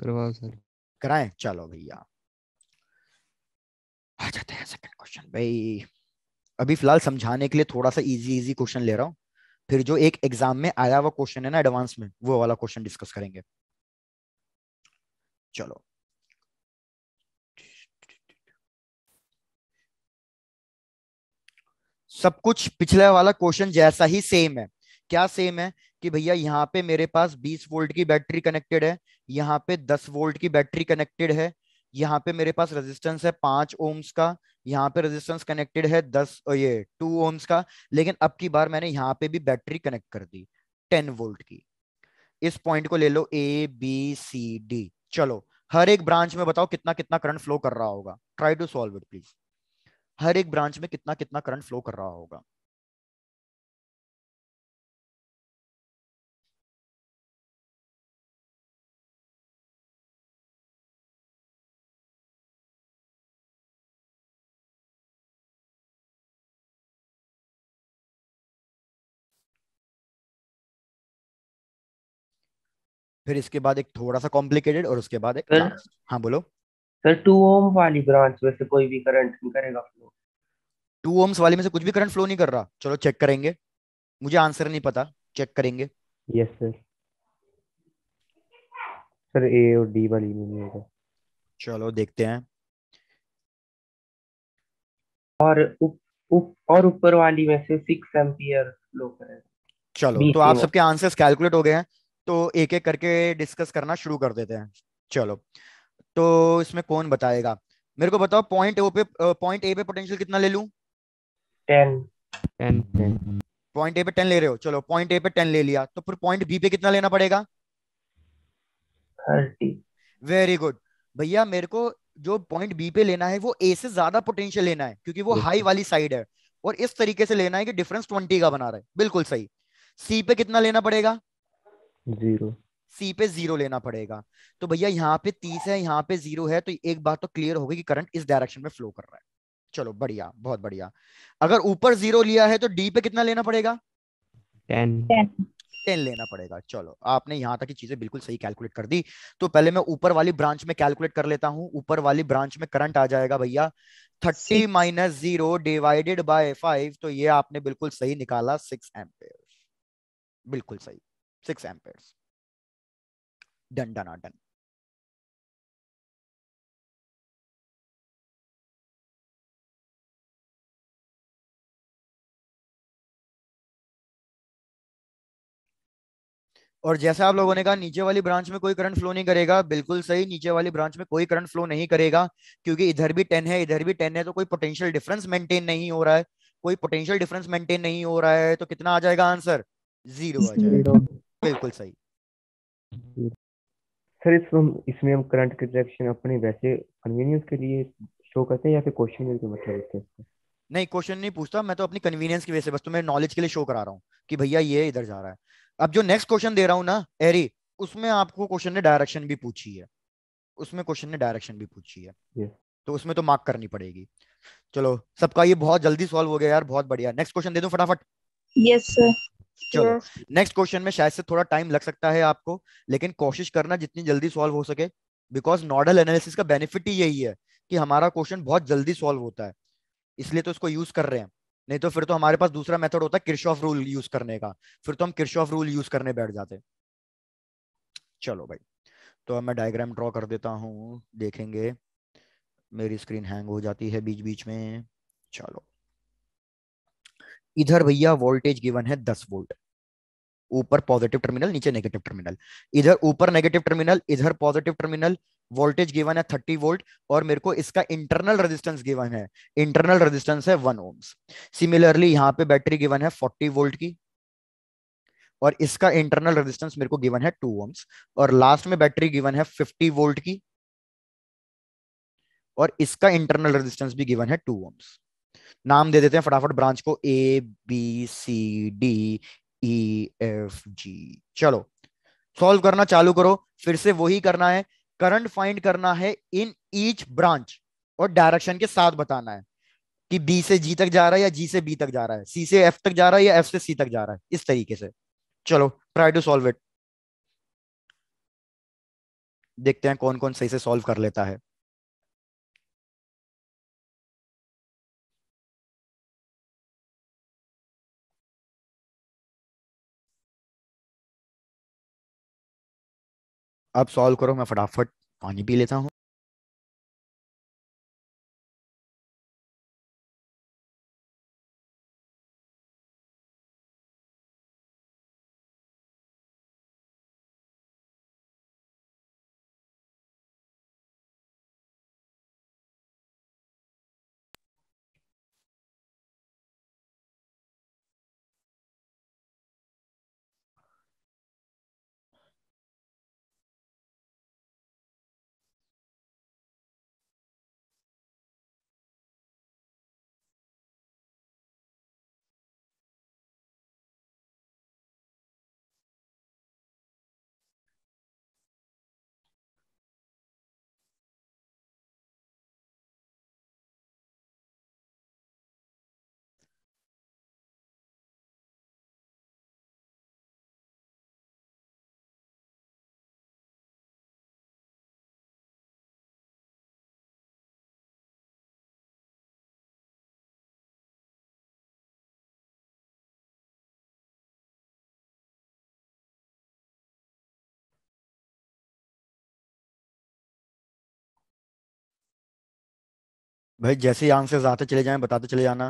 करवा सर कराएं चलो भैया आ जाते हैं सेकंड क्वेश्चन भाई अभी फिलहाल समझाने के लिए थोड़ा सा इजी इजी क्वेश्चन ले रहा हूँ फिर जो एक एग्जाम में आया हुआ क्वेश्चन है ना एडवांस में वो वाला क्वेश्चन डिस्कस करेंगे चलो सब कुछ पिछले वाला क्वेश्चन जैसा ही सेम है क्या सेम है कि भैया यहाँ पे मेरे पास 20 वोल्ट की बैटरी कनेक्टेड है यहाँ पे 10 वोल्ट की बैटरी कनेक्टेड है यहाँ पे मेरे पास रेजिस्टेंस है पांच ओम्स का यहाँ पे रेजिस्टेंस कनेक्टेड है दस ये टू ओम्स का लेकिन अब की बार मैंने यहाँ पे भी बैटरी कनेक्ट कर दी टेन वोल्ट की इस पॉइंट को ले लो ए बी सी डी चलो हर एक ब्रांच में बताओ कितना कितना करंट फ्लो कर रहा होगा try to solve it please हर एक ब्रांच में कितना कितना करंट फ्लो कर रहा होगा फिर इसके बाद एक थोड़ा सा कॉम्प्लिकेटेड और उसके बाद एक सर, हाँ बोलो सर टू ओम वाली ब्रांच में से कोई भी करंट नहीं करेगा फ्लो टू ओम्स वाली में से कुछ भी करंट फ्लो नहीं कर रहा चलो चेक करेंगे मुझे आंसर नहीं पता चेक करेंगे यस सर सर ए और डी वाली में नहीं होगा चलो देखते हैं और उप, उप, और ऊपर वाली में से सिक्स एम्पियर फ्लो करेगा चलो तो आप सबके आंसर्स कैलकुलेट हो गए हैं तो एक एक करके डिस्कस करना शुरू कर देते हैं चलो तो इसमें कौन बताएगा मेरे को बताओ पॉइंट ओ पे पॉइंट ए पे पोटेंशियल कितना ले लू टेन टेन पॉइंट ए पे टेन ले रहे हो चलो पॉइंट ए पे टेन ले लिया तो फिर पॉइंट बी पे कितना लेना पड़ेगा वेरी गुड भैया मेरे को जो पॉइंट बी पे लेना है वो ए से ज्यादा पोटेंशियल लेना है क्योंकि वो हाई वाली साइड है और इस तरीके से लेना है कि डिफरेंस ट्वेंटी का बना रहा है बिल्कुल सही सी पे कितना लेना पड़ेगा जीरो सी पे जीरो लेना पड़ेगा तो भैया यहाँ पे तीस है यहाँ पे जीरो है तो एक बात तो क्लियर होगी कि करंट इस डायरेक्शन में फ्लो कर रहा है चलो बढ़िया बहुत बढ़िया अगर ऊपर जीरो लिया है तो डी पे कितना लेना पड़ेगा टेन टेन लेना पड़ेगा चलो आपने यहाँ तक की चीजें बिल्कुल सही कैलकुलेट कर दी तो पहले मैं ऊपर वाली ब्रांच में कैलकुलेट कर लेता हूँ ऊपर वाली ब्रांच में करंट आ जाएगा भैया thirty minus zero divided by five तो ये आपने बिल्कुल सही निकाला सिक्स एम्पेयर बिल्कुल सही six amperes. Done, done, or done. और जैसा आप लोगों ने कहा नीचे वाली ब्रांच में कोई करंट फ्लो नहीं करेगा बिल्कुल सही नीचे वाली ब्रांच में कोई करंट फ्लो नहीं करेगा क्योंकि इधर भी टेन है इधर भी टेन है तो कोई पोटेंशियल डिफरेंस मेंटेन नहीं हो रहा है कोई पोटेंशियल डिफरेंस मेंटेन नहीं हो रहा है तो कितना आ जाएगा आंसर जीरो आ जाएगा बिल्कुल सही सर इस हम इसमें हम करंट ट्रांजैक्शन अपने वैसे कन्वीनियंस के लिए शो करते हैं या फिर क्वेश्चन के मतलब नहीं क्वेश्चन नहीं पूछता मैं तो अपनी कन्वीनियंस की वजह से बस तुम्हें नॉलेज के लिए शो करा रहा हूँ कि भैया ये इधर जा रहा है अब जो नेक्स्ट क्वेश्चन दे रहा हूँ ना एरी उसमें आपको क्वेश्चन ने डायरेक्शन भी पूछी है उसमें क्वेश्चन ने डायरेक्शन भी पूछी है तो उसमें तो मार्क करनी पड़ेगी चलो सबका ये बहुत जल्दी सॉल्व हो गया यार बहुत बढ़िया नेक्स्ट क्वेश्चन दे दो फटाफट यस सर चलो नेक्स्ट क्वेश्चन में शायद से थोड़ा टाइम लग सकता है आपको लेकिन कोशिश करना जितनी जल्दी सॉल्व हो सके बिकॉज नॉडल एनालिसिस का बेनिफिट ही यही है कि हमारा क्वेश्चन बहुत जल्दी सॉल्व होता है इसलिए तो इसको यूज कर रहे हैं नहीं तो फिर तो हमारे पास दूसरा मेथड होता है किर्श रूल यूज करने का फिर तो हम किर्श रूल यूज करने बैठ जाते चलो भाई तो अब मैं डायग्राम ड्रॉ कर देता हूँ देखेंगे मेरी स्क्रीन हैंग हो जाती है बीच बीच में चलो इधर भैया वोल्टेज गिवन है दस वोल्ट ऊपर पॉजिटिव टर्मिनल नीचे नेगेटिव टर्मिनल इधर ऊपर नेगेटिव टर्मिनल इधर पॉजिटिव टर्मिनल वोल्टेज गिवन है थर्टी वोल्ट और मेरे को इसका इंटरनल रेजिस्टेंस गिवन है इंटरनल रेजिस्टेंस है वन ओम्स सिमिलरली यहाँ पे बैटरी गिवन है फोर्टी वोल्ट की और इसका इंटरनल रेजिस्टेंस मेरे को गिवन है टू ओम्स और लास्ट में बैटरी गिवन है फिफ्टी वोल्ट की और इसका इंटरनल रेजिस्टेंस भी गिवन है टू ओम्स नाम दे देते हैं फटाफट ब्रांच को A B C D E F G चलो सॉल्व करना चालू करो फिर से वही करना है करंट फाइंड करना है इन ईच ब्रांच और डायरेक्शन के साथ बताना है कि बी से जी तक जा रहा है या जी से बी तक जा रहा है सी से एफ तक जा रहा है या एफ से सी तक जा रहा है इस तरीके से चलो ट्राई टू सॉल्व इट देखते हैं कौन कौन सही से सॉल्व कर लेता है अब सॉल्व करो मैं फटाफट पानी पी लेता हूँ भाई जैसे ही आंसर्स आते चले जाएं बताते चले जाना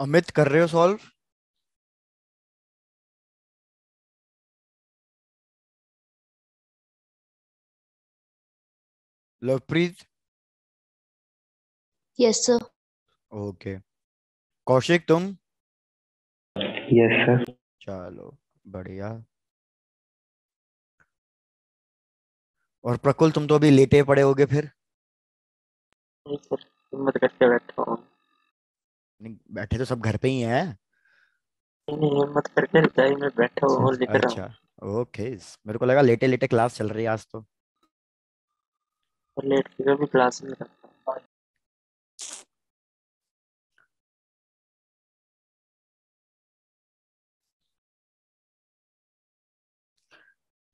अमित कर रहे हो solve Lovepreet yes sir okay Kaushik तुम यस yes, सर चलो बढ़िया और प्रकुल तुम तो अभी लेटे पड़े होगे फिर हिम्मत करके बैठा हूँ बैठे तो सब घर पे ही है हिम्मत करके रजाई में बैठा हूँ और लिख रहा अच्छा ओके मेरे को लगा लेटे लेटे क्लास चल रही है आज तो लेट के भी क्लास में रखा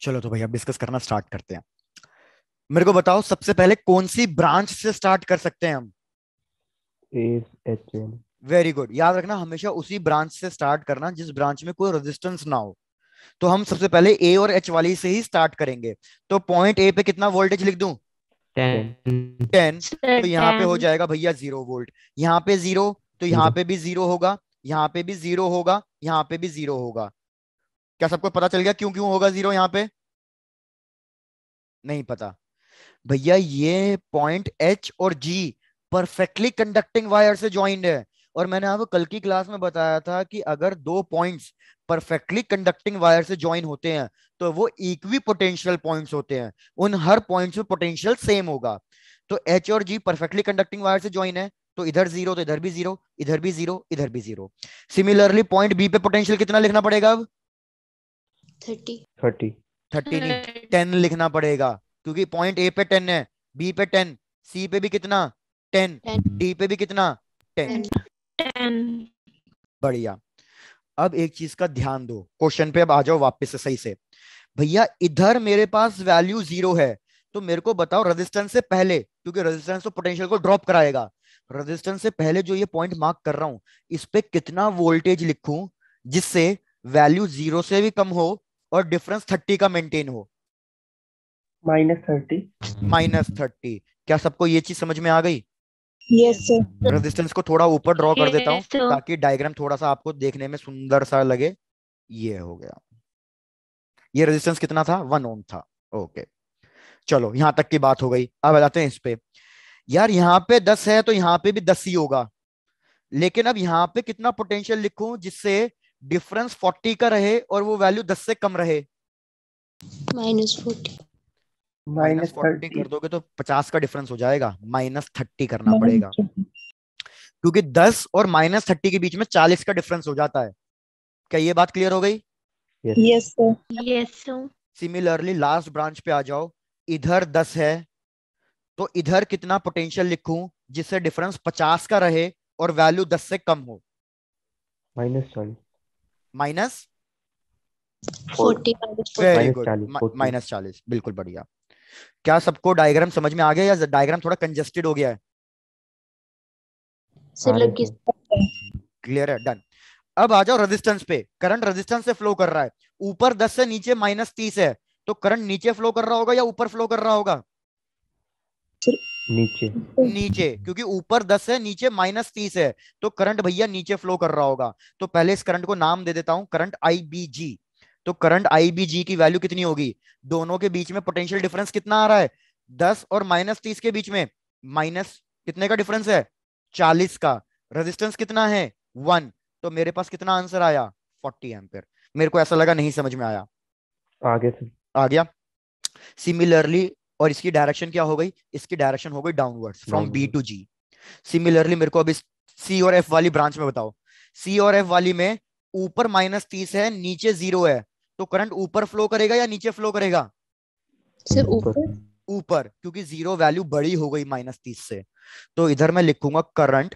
चलो तो भैया डिस्कस करना स्टार्ट करते हैं मेरे को बताओ सबसे पहले कौन सी ब्रांच से स्टार्ट कर सकते हैं हम S H N very good याद रखना हमेशा उसी ब्रांच से स्टार्ट करना जिस ब्रांच में कोई रेजिस्टेंस ना हो तो हम सबसे पहले ए और एच वाली से ही स्टार्ट करेंगे तो पॉइंट ए पे कितना वोल्टेज लिख दू टेन टेन तो यहाँ पे हो जाएगा भैया जीरो वोल्ट यहाँ पे जीरो तो यहाँ पे भी जीरो होगा यहाँ पे भी जीरो होगा यहाँ पे भी जीरो होगा क्या सबको पता चल गया क्यों क्यों होगा जीरो यहाँ पे नहीं पता भैया ये पॉइंट एच और जी परफेक्टली कंडक्टिंग वायर से ज्वाइंट है और मैंने आपको कल की क्लास में बताया था कि अगर दो पॉइंट्स परफेक्टली कंडक्टिंग वायर से ज्वाइन होते हैं तो वो इक्वी पोटेंशियल पॉइंट्स होते हैं उन हर पॉइंट्स में पोटेंशियल सेम होगा तो एच और जी परफेक्टली कंडक्टिंग वायर से ज्वाइन है तो इधर जीरो तो इधर भी जीरो इधर भी जीरो इधर भी जीरो सिमिलरली पॉइंट बी पे पोटेंशियल कितना लिखना पड़ेगा अब थर्टी थर्टी थर्टी नहीं हम्म। टेन लिखना पड़ेगा क्योंकि पॉइंट ए पे टेन है बी पे टेन सी पे भी कितना टेन डी पे भी कितना टेन टेन बढ़िया अब एक चीज का ध्यान दो क्वेश्चन पे अब आ जाओ वापस से सही से भैया इधर मेरे पास वैल्यू जीरो है तो मेरे को बताओ रेजिस्टेंस से पहले क्योंकि रेजिस्टेंस तो पोटेंशियल को ड्रॉप कराएगा रेजिस्टेंस से पहले जो ये पॉइंट मार्क कर रहा हूं इस पे कितना वोल्टेज लिखूं जिससे वैल्यू जीरो से भी कम हो और डिफरेंस थर्टी का मेंटेन हो माइनस थर्टी माइनस थर्टी क्या सबको ये चीज समझ में आ गई यस सर रेजिस्टेंस को थोड़ा ऊपर ड्रॉ कर देता हूँ ताकि डायग्राम थोड़ा सा आपको देखने में सुंदर सा लगे ये हो गया ये रेजिस्टेंस कितना था वन ओम था ओके चलो यहाँ तक की बात हो गई अब आ जाते हैं इस पे यार यहाँ पे दस है तो यहाँ पे भी दस ही होगा लेकिन अब यहाँ पे कितना पोटेंशियल लिखूं जिससे डिफरेंस फोर्टी का रहे और वो वैल्यू दस से कम रहे माइनस फोर्टी माइनस फोर्टी कर दोगे तो पचास का डिफरेंस हो जाएगा माइनस थर्टी करना पड़ेगा क्योंकि दस और माइनस थर्टी के बीच में चालीस का डिफरेंस हो जाता है क्या ये बात क्लियर हो गई yes yes similarly last branch पे आ जाओ इधर दस है तो इधर कितना पोटेंशियल लिखू जिससे डिफरेंस पचास का रहे और वैल्यू दस से कम हो माइनस चालीस माइनस फोर्टी माइनस चालीस बिल्कुल बढ़िया क्या सबको डायग्राम समझ में आ गया या डायग्राम थोड़ा कंजेस्टेड हो गया है क्लियर है डन अब आ जाओ रेजिस्टेंस पे करंट रेजिस्टेंस से फ्लो कर रहा है ऊपर 10 से नीचे माइनस तीस है तो करंट नीचे फ्लो कर रहा होगा या ऊपर फ्लो कर रहा होगा नीचे नीचे क्योंकि ऊपर 10 है नीचे माइनस तीस है तो करंट भैया नीचे फ्लो कर रहा होगा तो पहले इस करंट को नाम दे देता हूं करंट आई बी जी तो करंट आई बी जी की वैल्यू कितनी होगी दोनों के बीच में पोटेंशियल डिफरेंस कितना आ रहा है दस और माइनस तीस के बीच में माइनस कितने का डिफरेंस है चालीस का रेजिस्टेंस कितना है वन तो मेरे पास कितना आंसर आया फोर्टी एम्पियर मेरे को ऐसा लगा नहीं समझ में आया आगे से आ गया सिमिलरली और इसकी डायरेक्शन क्या हो गई इसकी डायरेक्शन हो गई downwards from B to G similarly मेरे को अभी सी और एफ वाली ब्रांच में बताओ सी और एफ वाली में ऊपर माइनस तीस है नीचे जीरो है तो करंट ऊपर फ्लो करेगा या नीचे फ्लो करेगा सर ऊपर ऊपर क्योंकि जीरो वैल्यू बड़ी हो गई माइनस तीस से तो इधर मैं लिखूंगा current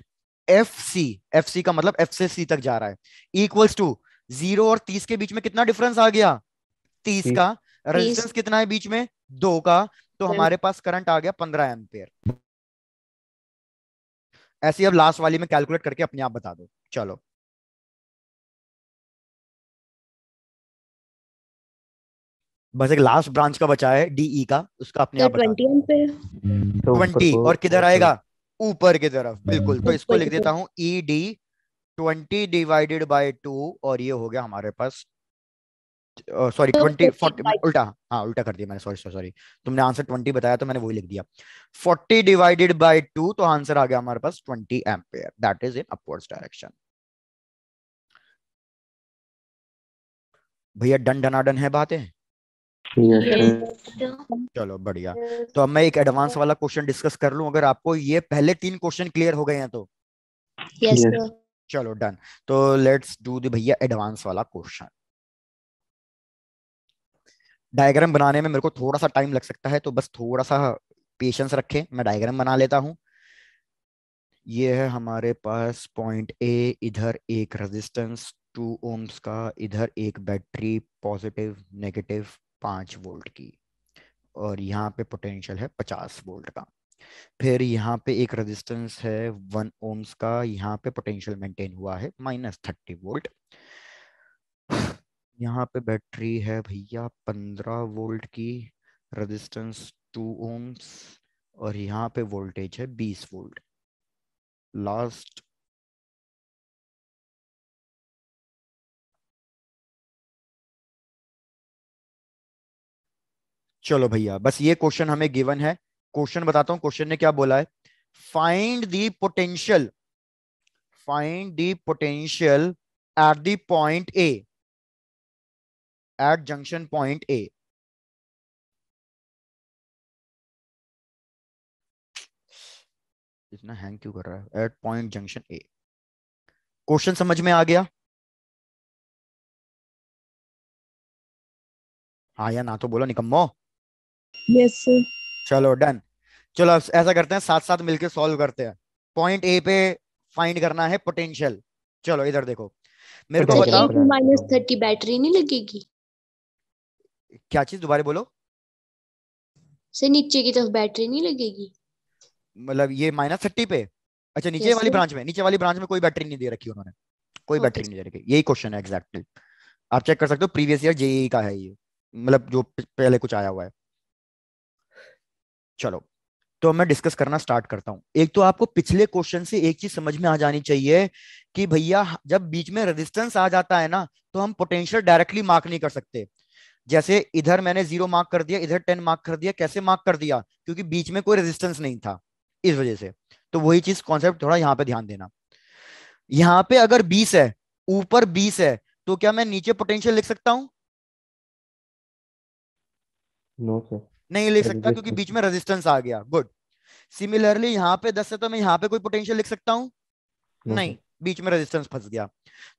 F C F C का मतलब एफ से सी तक जा रहा है इक्वल्स टू जीरो और तीस के बीच में कितना डिफरेंस आ गया तीस का रेजिस्टेंस कितना है बीच में दो का तो हमारे पास करंट आ गया पंद्रह एम्पेयर ऐसे अब लास्ट वाली में कैलकुलेट करके अपने आप बता दो चलो बस एक लास्ट ब्रांच का बचा है डीई e का उसका अपने आप ट्वेंटी तो और किधर आएगा ऊपर की तरफ बिल्कुल तो इसको लिख देता हूँ E D twenty divided by two और ये हो गया हमारे पास सॉरी ट्वेंटी फोर्टी उल्टा हाँ उल्टा कर दिया मैंने सॉरी सॉरी तुमने आंसर ट्वेंटी बताया तो मैंने वही लिख दिया फोर्टी डिवाइडेड बाय टू तो आंसर आ गया हमारे पास twenty ampere that is in upwards direction भैया डन डनाडन है बातें चलो बढ़िया तो अब मैं एक एडवांस वाला क्वेश्चन डिस्कस कर लूं अगर आपको ये पहले तीन क्वेश्चन क्लियर हो गए हैं तो यस yes, चलो डन तो लेट्स डू द भैया एडवांस वाला क्वेश्चन डायग्राम बनाने में मेरे को थोड़ा सा टाइम लग सकता है तो बस थोड़ा सा पेशेंस रखें मैं डायग्राम बना लेता हूं ये है हमारे पास पॉइंट ए इधर एक रेजिस्टेंस टू ओम्स का इधर एक बैटरी पॉजिटिव नेगेटिव पांच वोल्ट की और यहाँ पे पोटेंशियल है पचास वोल्ट का फिर यहाँ पे एक रेजिस्टेंस है वन ओम्स का यहाँ पे पोटेंशियल मेंटेन हुआ है माइनस थर्टी वोल्ट यहाँ पे बैटरी है भैया पंद्रह वोल्ट की रेजिस्टेंस टू ओम्स और यहाँ पे वोल्टेज है बीस वोल्ट लास्ट चलो भैया बस ये क्वेश्चन हमें गिवन है क्वेश्चन बताता हूं क्वेश्चन ने क्या बोला है find the potential find the potential at the point A at junction point A इतना हैंग क्यों कर रहा है at point junction A question समझ में आ गया हाँ या ना तो बोलो निकम्मो yes, चलो डन चलो ऐसा करते हैं साथ साथ मिलके सॉल्व करते हैं पॉइंट ए पे फाइंड करना है पोटेंशियल चलो इधर देखो मेरे को माइनस थर्टी बैटरी नहीं लगेगी क्या चीज दोबारा बोलो से नीचे की तरफ बैटरी नहीं लगेगी मतलब ये माइनस थर्टी पे अच्छा नीचे वाली ब्रांच में नीचे वाली ब्रांच में कोई बैटरी नहीं दे रखी उन्होंने कोई बैटरी नहीं दे रखी यही क्वेश्चन है एग्जैक्टली आप चेक कर सकते हो प्रीवियस ईयर जेई का है ये मतलब जो पहले कुछ आया हुआ है चलो तो मैं डिस्कस करना स्टार्ट करता हूं एक तो आपको पिछले क्वेश्चन से एक चीज समझ में आ जानी चाहिए कि भैया जब बीच में रेजिस्टेंस आ जाता है ना तो हम पोटेंशियल डायरेक्टली मार्क नहीं कर सकते जैसे इधर मैंने जीरो मार्क कर दिया इधर टेन मार्क कर दिया कैसे मार्क कर दिया क्योंकि बीच में कोई रेजिस्टेंस नहीं था इस वजह से तो वही चीज कॉन्सेप्ट थोड़ा यहाँ पे ध्यान देना यहाँ पे अगर बीस है ऊपर बीस है तो क्या मैं नीचे पोटेंशियल लिख सकता हूं नो no, सर नहीं लिख सकता क्योंकि बीच में रेजिस्टेंस आ गया गुड सिमिलरली यहाँ पे दस है तो मैं यहाँ पे कोई पोटेंशियल लिख सकता हूँ हम्म, नहीं हम्म। बीच में रेजिस्टेंस फंस गया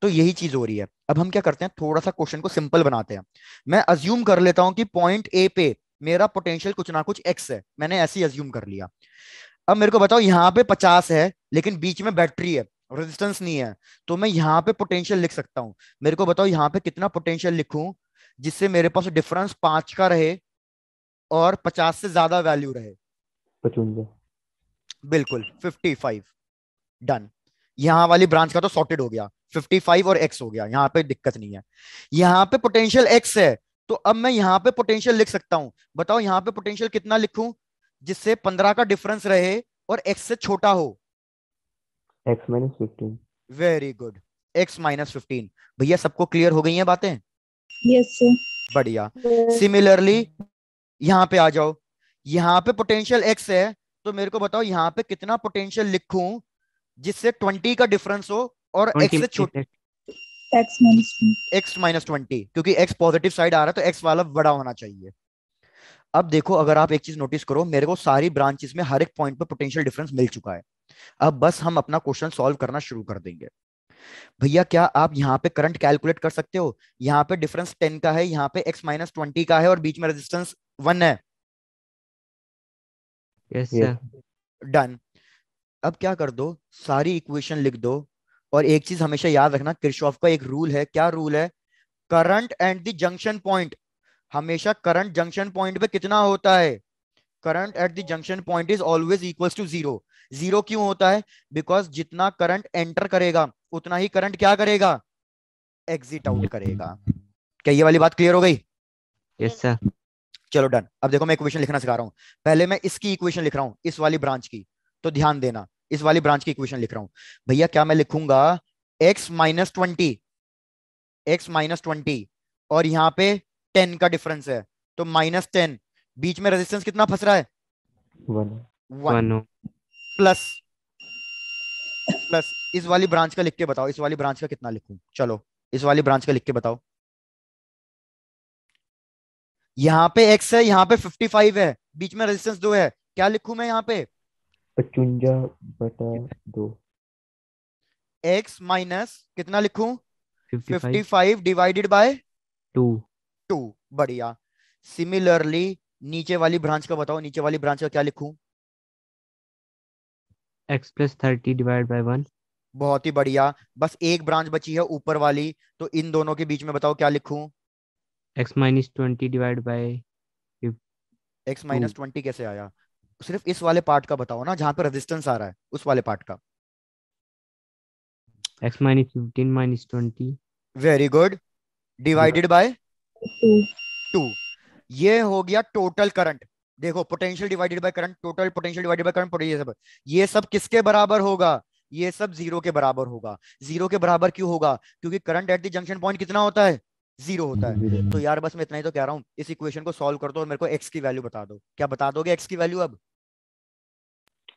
तो यही चीज हो रही है अब हम क्या करते हैं थोड़ा सा क्वेश्चन को सिंपल बनाते हैं मैं अज्यूम कर लेता हूं कि पॉइंट ए पे मेरा पोटेंशियल कुछ ना कुछ एक्स है मैंने ऐसे अज्यूम कर लिया अब मेरे को बताओ यहाँ पे पचास है लेकिन बीच में बैटरी है रेजिस्टेंस नहीं है तो मैं यहाँ पे पोटेंशियल लिख सकता हूँ मेरे को बताओ यहाँ पे कितना पोटेंशियल लिखू जिससे मेरे पास डिफरेंस पांच का रहे और पचास से ज्यादा वैल्यू रहे पचुंजा बिल्कुल फिफ्टी फाइव डन यहाँ वाली ब्रांच का तो सॉर्टेड हो गया फिफ्टी फाइव और एक्स हो गया यहाँ पे दिक्कत नहीं है यहाँ पे पोटेंशियल एक्स है तो अब मैं यहाँ पे पोटेंशियल लिख सकता हूँ बताओ यहाँ पे पोटेंशियल कितना लिखू जिससे पंद्रह का डिफरेंस रहे और एक्स से छोटा हो x minus fifteen very good x minus fifteen भैया सबको क्लियर हो गई है बातें यस yes, बढ़िया सिमिलरली यहाँ पे आ जाओ यहाँ पे पोटेंशियल एक्स है तो मेरे को बताओ यहाँ पे कितना पोटेंशियल लिखू जिससे ट्वेंटी का डिफरेंस हो और एक्स से छोटे एक्स माइनस ट्वेंटी क्योंकि एक्स पॉजिटिव साइड आ रहा है तो एक्स वाला बड़ा होना चाहिए अब देखो अगर आप एक चीज नोटिस करो मेरे को सारी ब्रांचेस में हर एक पॉइंट पर पोटेंशियल डिफरेंस मिल चुका है अब बस हम अपना क्वेश्चन सॉल्व करना शुरू कर देंगे भैया क्या आप यहाँ पे करंट कैलकुलेट कर सकते हो यहाँ पे डिफरेंस टेन का है यहाँ पे एक्स माइनस ट्वेंटी का है और बीच में रेजिस्टेंस वन है यस डन अब क्या कर दो सारी इक्वेशन लिख दो और एक चीज हमेशा याद रखना क्रिशॉफ का एक रूल है क्या रूल है current and the junction point हमेशा करंट जंक्शन पॉइंट पे कितना होता है current at the junction point is always equals to zero zero क्यों होता है बिकॉज जितना करंट एंटर करेगा उतना ही करंट क्या करेगा एग्जिट आउट करेगा क्या ये वाली बात क्लियर हो गई यस सर चलो डन अब देखो मैं इक्वेशन लिखना सिखा रहा हूँ पहले मैं इसकी इक्वेशन लिख रहा हूँ इस वाली ब्रांच की तो ध्यान देना इस वाली ब्रांच की इक्वेशन लिख रहा हूँ भैया क्या मैं लिखूंगा x minus twenty x minus twenty और यहाँ पे टेन का डिफरेंस है तो माइनस टेन बीच में रेजिस्टेंस कितना फंस रहा है वन वन प्लस प्लस इस वाली ब्रांच का लिख के बताओ इस वाली ब्रांच का कितना लिखूं चलो इस वाली ब्रांच का लिख के बताओ यहाँ पे एक्स है यहाँ पे फिफ्टी फाइव है बीच में रेजिस्टेंस दो है क्या लिखू मैं यहाँ पे पचुंजा बटा दो एक्स माइनस कितना लिखू fifty five divided by two two बढ़िया सिमिलरली नीचे वाली ब्रांच का बताओ नीचे वाली ब्रांच का क्या लिखू x plus thirty divide by one बहुत ही बढ़िया बस एक ब्रांच बची है ऊपर वाली तो इन दोनों के बीच में बताओ क्या लिखूं x minus twenty divide by x minus twenty कैसे आया सिर्फ इस वाले पार्ट का बताओ ना जहाँ पर रेजिस्टेंस आ रहा है उस वाले पार्ट का x minus fifteen minus twenty very good divided by two ये हो गया टोटल करंट देखो potential divided by current total potential divided by current ये सब ये सब किसके बराबर होगा ये सब जीरो के बराबर होगा जीरो के बराबर क्यों होगा क्योंकि current at the junction point कितना होता है जीरो होता है तो यार बस मैं इतना ही तो कह रहा हूँ इस इक्वेशन को सॉल्व कर दो और मेरे को एक्स की वैल्यू बता दो क्या बता दोगे एक्स की वैल्यू अब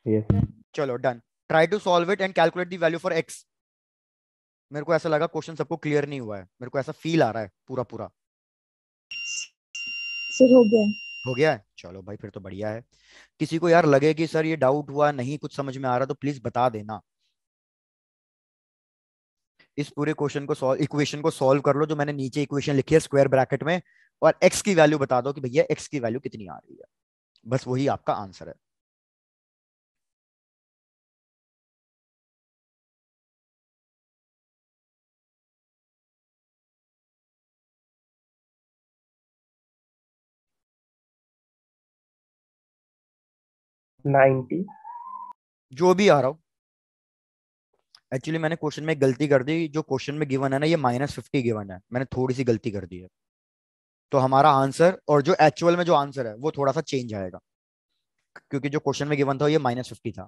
yes. चलो done try to solve it and calculate the value for x मेरे को ऐसा लगा क्वेश्चन सबको क्लियर नहीं हुआ है मेरे को ऐसा फील आ रहा है पूरा पूरा हो गया हो गया है चलो भाई फिर तो बढ़िया है किसी को यार लगे कि सर ये डाउट हुआ नहीं कुछ समझ में आ रहा तो प्लीज बता देना इस पूरे क्वेश्चन को सॉल्व इक्वेशन को सॉल्व कर लो जो मैंने नीचे इक्वेशन लिखी है स्क्वायर ब्रैकेट में और एक्स की वैल्यू बता दो कि भैया एक्स की वैल्यू कितनी आ रही है बस वही आपका आंसर है 90 जो भी आ रहा हो एक्चुअली मैंने क्वेश्चन में गलती कर दी जो क्वेश्चन में गिवन है ना ये माइनस फिफ्टी गिवन है मैंने थोड़ी सी गलती कर दी है तो हमारा आंसर और जो एक्चुअल में जो आंसर है वो थोड़ा सा चेंज आएगा क्योंकि जो क्वेश्चन में गिवन था ये माइनस फिफ्टी था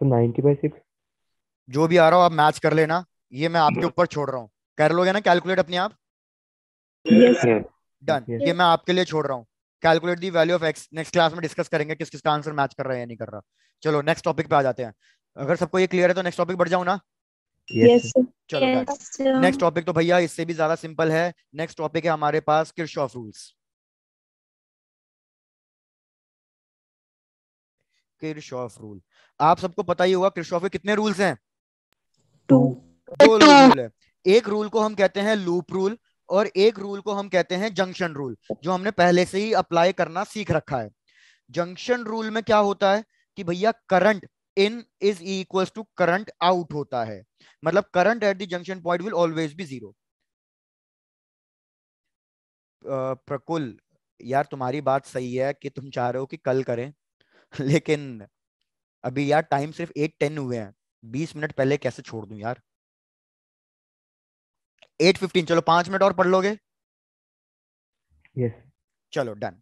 तो नाइनटी बाई सिक्स जो भी आ रहा हो आप मैच कर लेना ये मैं आपके hmm. ऊपर छोड़ रहा हूँ कर लोगे ना कैलकुलेट अपने आप डन yes. ये मैं आपके लिए छोड़ रहा हूँ calculate the value of x next class में डिस्कस करेंगे किस किसका आंसर मैच कर रहा है या नहीं कर रहा चलो नेक्स्ट टॉपिक पे आ जाते हैं अगर सबको ये क्लियर है तो नेक्स्ट टॉपिक बढ़ जाऊ ना yes. चलो नेक्स्ट yes. टॉपिक तो भैया इससे भी ज्यादा सिंपल है नेक्स्ट टॉपिक है हमारे पास ऑफ रूल्स किरशॉफ रूल आप सबको पता ही होगा किरशॉफ के कितने रूल्स हैं टू दो तो- रूल है एक रूल को हम कहते हैं लूप रूल और एक रूल को हम कहते हैं जंक्शन रूल जो हमने पहले से ही अप्लाई करना सीख रखा है जंक्शन रूल में क्या होता है कि भैया current in is equal to current out होता है मतलब current at the junction point will always be zero Prakul यार तुम्हारी बात सही है कि तुम चाह रहे हो कि कल करें लेकिन अभी यार टाइम सिर्फ एट टेन हुए हैं बीस मिनट पहले कैसे छोड़ दूं यार एट फिफ्टीन चलो पांच मिनट और पढ़ लोगे yes. चलो डन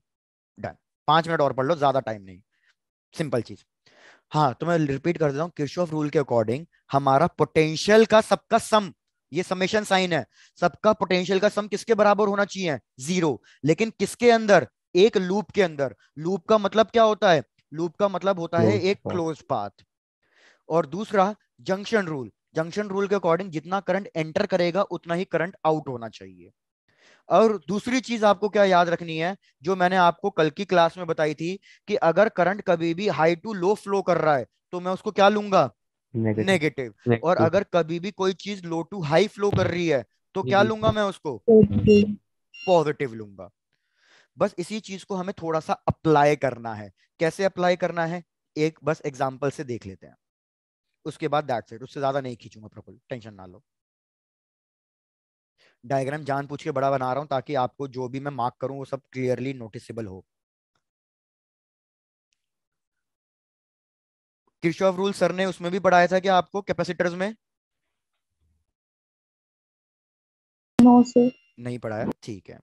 डन पांच मिनट और पढ़ लो ज्यादा टाइम नहीं सिंपल चीज हाँ तो मैं रिपीट कर देता हूँ रूल के अकॉर्डिंग हमारा पोटेंशियल का सबका सम ये समेशन साइन है सबका पोटेंशियल का सम किसके बराबर होना चाहिए जीरो लेकिन किसके अंदर एक लूप के अंदर लूप का मतलब क्या होता है लूप का मतलब होता है एक हाँ। क्लोज पाथ और दूसरा जंक्शन रूल जंक्शन रूल के अकॉर्डिंग जितना करंट एंटर करेगा उतना ही करंट आउट होना चाहिए और दूसरी चीज आपको क्या याद रखनी है जो मैंने आपको कल की क्लास में बताई थी कि अगर करंट कभी भी हाई टू लो फ्लो कर रहा है तो मैं उसको क्या लूंगा नेगेटिव और अगर कभी भी कोई चीज लो टू हाई फ्लो कर रही है तो क्या लूंगा मैं उसको पॉजिटिव लूंगा बस इसी चीज को हमें थोड़ा सा अप्लाई करना है कैसे अप्लाई करना है एक बस एग्जाम्पल से देख लेते हैं उसके बाद दैट इट उससे ज्यादा नहीं खींचूंगा प्रफुल टेंशन ना लो डायग्राम जान पूछ के बड़ा बना रहा हूं ताकि आपको जो भी मैं मार्क करूं वो सब क्लियरली नोटिसेबल हो किशोफ रूल सर ने उसमें भी पढ़ाया था क्या आपको कैपेसिटर्स में नो no, सर नहीं पढ़ाया ठीक है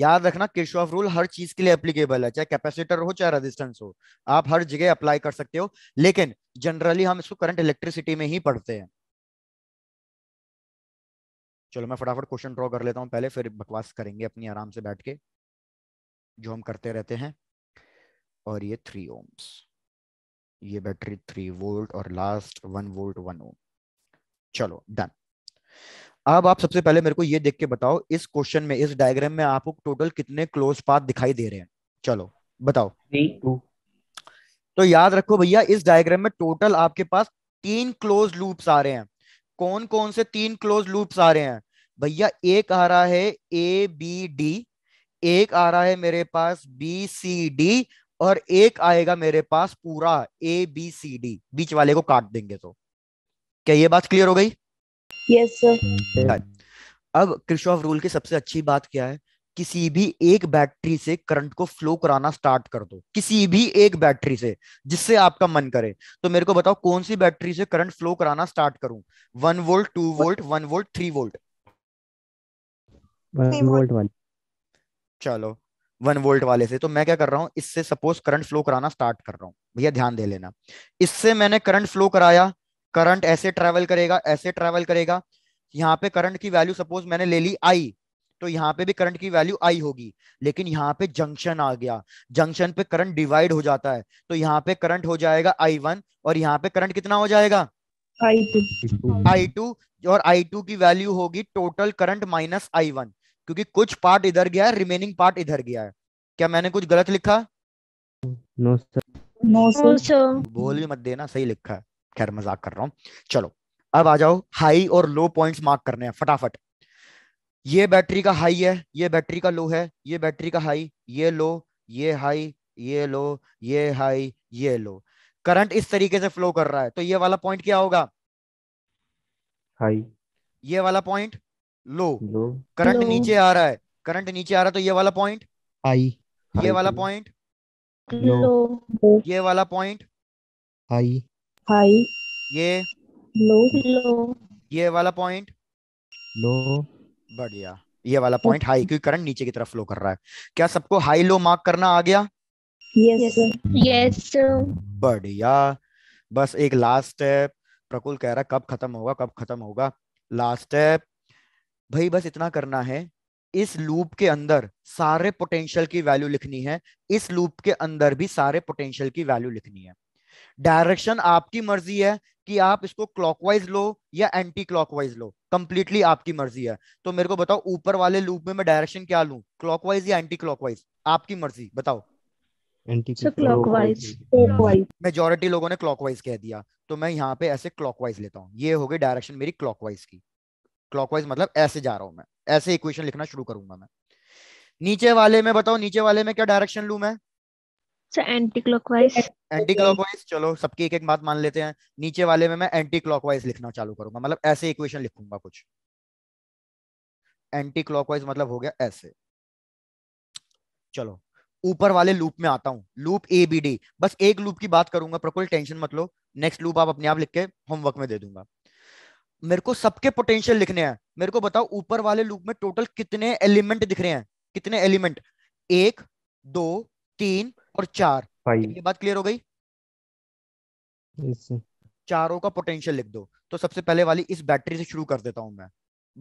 याद रखना ऑफ रूल हर चीज के लिए एप्लीकेबल है चाहे कैपेसिटर हो चाहे रेजिस्टेंस हो आप हर जगह अप्लाई कर सकते हो लेकिन जनरली हम इसको करंट इलेक्ट्रिसिटी में ही पढ़ते हैं चलो मैं फटाफट क्वेश्चन ड्रॉ कर लेता हूं पहले फिर बकवास करेंगे अपनी आराम से बैठ के जो हम करते रहते हैं और ये थ्री ओम्स ये बैटरी थ्री वोल्ट और last one volt one ohm चलो डन अब आप सबसे पहले मेरे को ये देख के बताओ इस क्वेश्चन में इस डायग्राम में आपको टोटल कितने क्लोज पाथ दिखाई दे रहे हैं चलो बताओ तो याद रखो भैया इस डायग्राम में टोटल आपके पास तीन क्लोज लूप्स आ रहे हैं कौन कौन से तीन क्लोज लूप्स आ रहे हैं भैया एक आ रहा है ए बी डी एक आ रहा है मेरे पास बी सी डी और एक आएगा मेरे पास पूरा ए बी सी डी बीच वाले को काट देंगे तो क्या ये बात क्लियर हो गई यस सर अब क्रिशॉफ रूल की सबसे अच्छी बात क्या है किसी भी एक बैटरी से करंट को फ्लो कराना स्टार्ट कर दो किसी भी एक बैटरी से जिससे आपका मन करे तो मेरे को बताओ कौन सी बैटरी से करंट फ्लो कराना स्टार्ट करूं one volt two volt one volt three volt one volt वाले चलो वन वोल्ट वाले से तो मैं क्या कर रहा हूँ इससे सपोज करंट फ्लो कराना स्टार्ट कर रहा हूँ भैया ध्यान दे लेना इससे मैंने करंट फ्लो कराया करंट ऐसे ट्रेवल करेगा ऐसे ट्रेवल करेगा यहाँ पे करंट की वैल्यू सपोज मैंने ले ली आई तो यहाँ पे भी करंट की वैल्यू आई होगी लेकिन यहाँ पे जंक्शन आ गया जंक्शन पे करंट डिवाइड हो जाता है तो यहाँ पे करंट हो जाएगा आई वन और यहाँ पे करंट कितना हो जाएगा आई टू आई टू और आई टू की वैल्यू होगी total current minus I one क्योंकि कुछ पार्ट इधर गया है रिमेनिंग पार्ट इधर गया है क्या मैंने कुछ गलत लिखा नो सर नो सर बोल भी मत देना सही लिखा है खैर मजाक कर रहा हूं चलो अब आ जाओ हाई और लो पॉइंट्स मार्क करने हैं फटाफट ये बैटरी का हाई है ये बैटरी का लो है ये बैटरी का हाई ये लो ये हाई ये लो ये हाई ये लो करंट इस तरीके से फ्लो कर रहा है तो ये वाला पॉइंट क्या होगा हाई ये वाला पॉइंट लो करंट नीचे आ रहा है करंट नीचे आ रहा है तो ये वाला पॉइंट हाई ये वाला पॉइंट लो ये वाला पॉइंट हाई हाई ये लो लो ये वाला पॉइंट लो बढ़िया ये वाला पॉइंट हाई क्योंकि करंट नीचे की तरफ फ्लो कर रहा है क्या सबको हाई लो मार्क करना आ गया यस यस बढ़िया बस एक लास्ट स्टेप प्रकुल कह रहा कब खत्म होगा कब खत्म होगा लास्ट स्टेप भाई बस इतना करना है इस लूप के अंदर सारे पोटेंशियल की वैल्यू लिखनी है इस लूप के अंदर भी सारे पोटेंशियल की वैल्यू लिखनी है डायरेक्शन आपकी मर्जी है कि आप इसको क्लॉकवाइज लो या एंटी क्लॉकवाइज लो कंप्लीटली आपकी मर्जी है तो मेरे को बताओ ऊपर वाले लूप में मैं डायरेक्शन क्या लू क्लॉकवाइज या एंटी क्लॉकवाइज आपकी मर्जी बताओ मेजोरिटी अच्छा, लोगों ने क्लॉकवाइज कह दिया तो मैं यहाँ पे ऐसे क्लॉकवाइज लेता हूँ ये हो गई डायरेक्शन मेरी क्लॉकवाइज की क्लॉकवाइज मतलब ऐसे जा रहा हूँ मैं ऐसे इक्वेशन लिखना शुरू करूंगा मैं नीचे वाले में बताओ नीचे वाले में क्या डायरेक्शन लू मैं एंटी क्लॉकवाइज एंटी चलो सबकी एक एक बात मान लेते हैं नीचे वाले में मैं एंटी क्लॉकवाइज लिखना चालू करूंगा मतलब ऐसे इक्वेशन लिखूंगा कुछ एंटी क्लॉकवाइज मतलब हो गया ऐसे चलो ऊपर वाले लूप में आता हूँ लूप ए बी डी बस एक लूप की बात करूंगा प्रकुल टेंशन मत लो नेक्स्ट लूप आप अपने आप लिख के होमवर्क में दे दूंगा मेरे को सबके पोटेंशियल लिखने हैं मेरे को बताओ ऊपर वाले लूप में टोटल कितने एलिमेंट दिख रहे हैं कितने एलिमेंट एक दो तीन और चार ये बात क्लियर हो गई चारों का पोटेंशियल लिख दो तो सबसे पहले वाली इस बैटरी से शुरू कर देता हूं मैं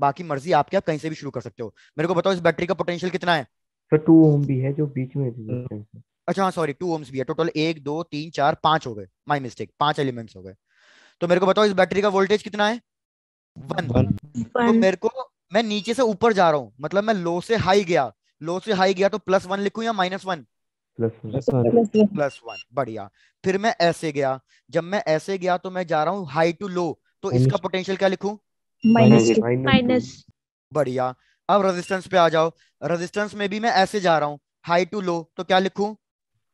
बाकी मर्जी आपके आप कहीं से भी शुरू कर सकते हो मेरे को बताओ इस बैटरी का पोटेंशियल कितना है तो टू ओम भी है जो बीच में अच्छा हाँ सॉरी टू ओम्स भी है टोटल एक दो तीन चार पांच हो गए माई मिस्टेक पांच एलिमेंट्स हो गए तो मेरे को बताओ इस बैटरी का वोल्टेज कितना है वन वन तो मेरे को मैं नीचे से ऊपर जा रहा हूँ मतलब मैं लो से हाई गया लो से हाई गया तो प्लस वन लिखू या माइनस वन प्लस वन बढ़िया फिर मैं ऐसे गया जब मैं ऐसे गया तो मैं जा रहा हूँ हाई टू लो तो इसका पोटेंशियल क्या लिखू माइनस बढ़िया अब रेजिस्टेंस पे आ जाओ रेजिस्टेंस में भी मैं ऐसे जा रहा हूँ हाई टू लो तो क्या लिखूं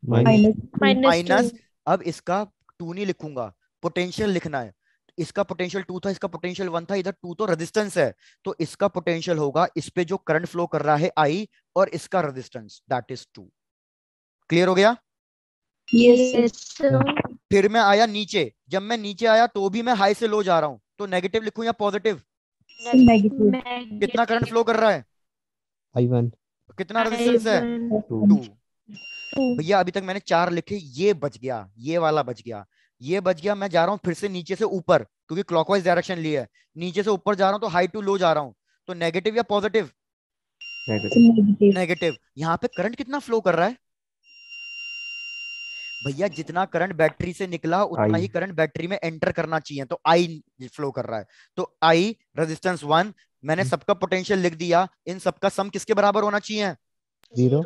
माइनस अब इसका टू नहीं लिखूंगा पोटेंशियल लिखना है इसका पोटेंशियल टू था इसका पोटेंशियल वन था इधर टू तो रेजिस्टेंस है तो इसका पोटेंशियल होगा इस पे जो करंट फ्लो कर रहा है आई और इसका resistance that is two clear हो गया yes, फिर मैं आया नीचे जब मैं नीचे आया तो भी मैं हाई से लो जा रहा हूँ तो नेगेटिव लिखू या पॉजिटिव कितना करंट फ्लो कर रहा है I1. कितना रेजिस्टेंस है टू भैया अभी तक मैंने चार लिखे ये बच गया ये वाला बच गया ये बच गया मैं जा रहा हूँ फिर से नीचे से ऊपर क्योंकि क्लॉकवाइज डायरेक्शन लिया है नीचे से ऊपर जा रहा हूँ तो हाई टू लो जा रहा हूँ तो नेगेटिव या पॉजिटिव नेगेटिव यहाँ पे करंट कितना फ्लो कर रहा है भैया जितना करंट बैटरी से निकला उतना I. ही करंट बैटरी में एंटर करना चाहिए तो आई फ्लो कर रहा है तो आई रेजिस्टेंस वन मैंने हम्म। सबका पोटेंशियल लिख दिया इन सबका सम किसके बराबर होना चाहिए जीरो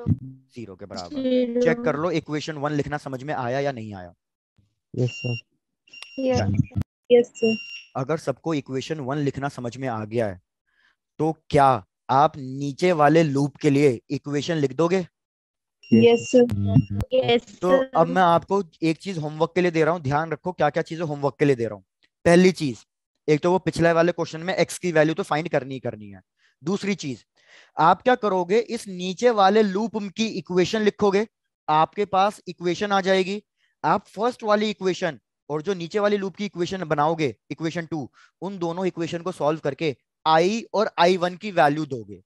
जीरो के बराबर चेक कर लो इक्वेशन वन लिखना समझ में आया या नहीं आया यस सर यस सर अगर सबको इक्वेशन वन लिखना समझ में आ गया है तो क्या आप नीचे वाले लूप के लिए इक्वेशन लिख दोगे तो अब मैं आपको एक चीज होमवर्क के लिए दे रहा हूँ ध्यान रखो क्या क्या चीजें होमवर्क के लिए दे रहा हूँ पहली चीज एक तो वो पिछले वाले क्वेश्चन में एक्स की वैल्यू तो फाइंड करनी ही करनी है दूसरी चीज आप क्या करोगे इस नीचे वाले लूप की इक्वेशन लिखोगे आपके पास इक्वेशन आ जाएगी आप फर्स्ट वाली इक्वेशन और जो नीचे वाली लूप की इक्वेशन बनाओगे इक्वेशन टू उन दोनों इक्वेशन को सॉल्व करके आई और आई वन की वैल्यू दोगे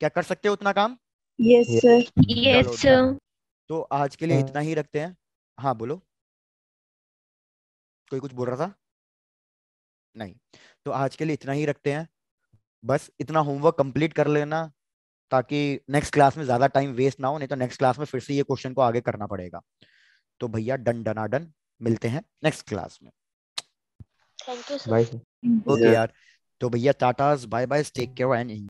क्या कर सकते हो उतना काम यस सर यस सर तो आज के लिए हाँ। इतना ही रखते हैं हाँ बोलो कोई कुछ बोल रहा था नहीं तो आज के लिए इतना ही रखते हैं बस इतना होमवर्क कंप्लीट कर लेना ताकि नेक्स्ट क्लास में ज्यादा टाइम वेस्ट ना हो नहीं तो नेक्स्ट क्लास में फिर से ये क्वेश्चन को आगे करना पड़ेगा तो भैया डन डनाडन मिलते हैं नेक्स्ट क्लास में थैंक यू ओके यार तो भैया टाटा bye bye take care and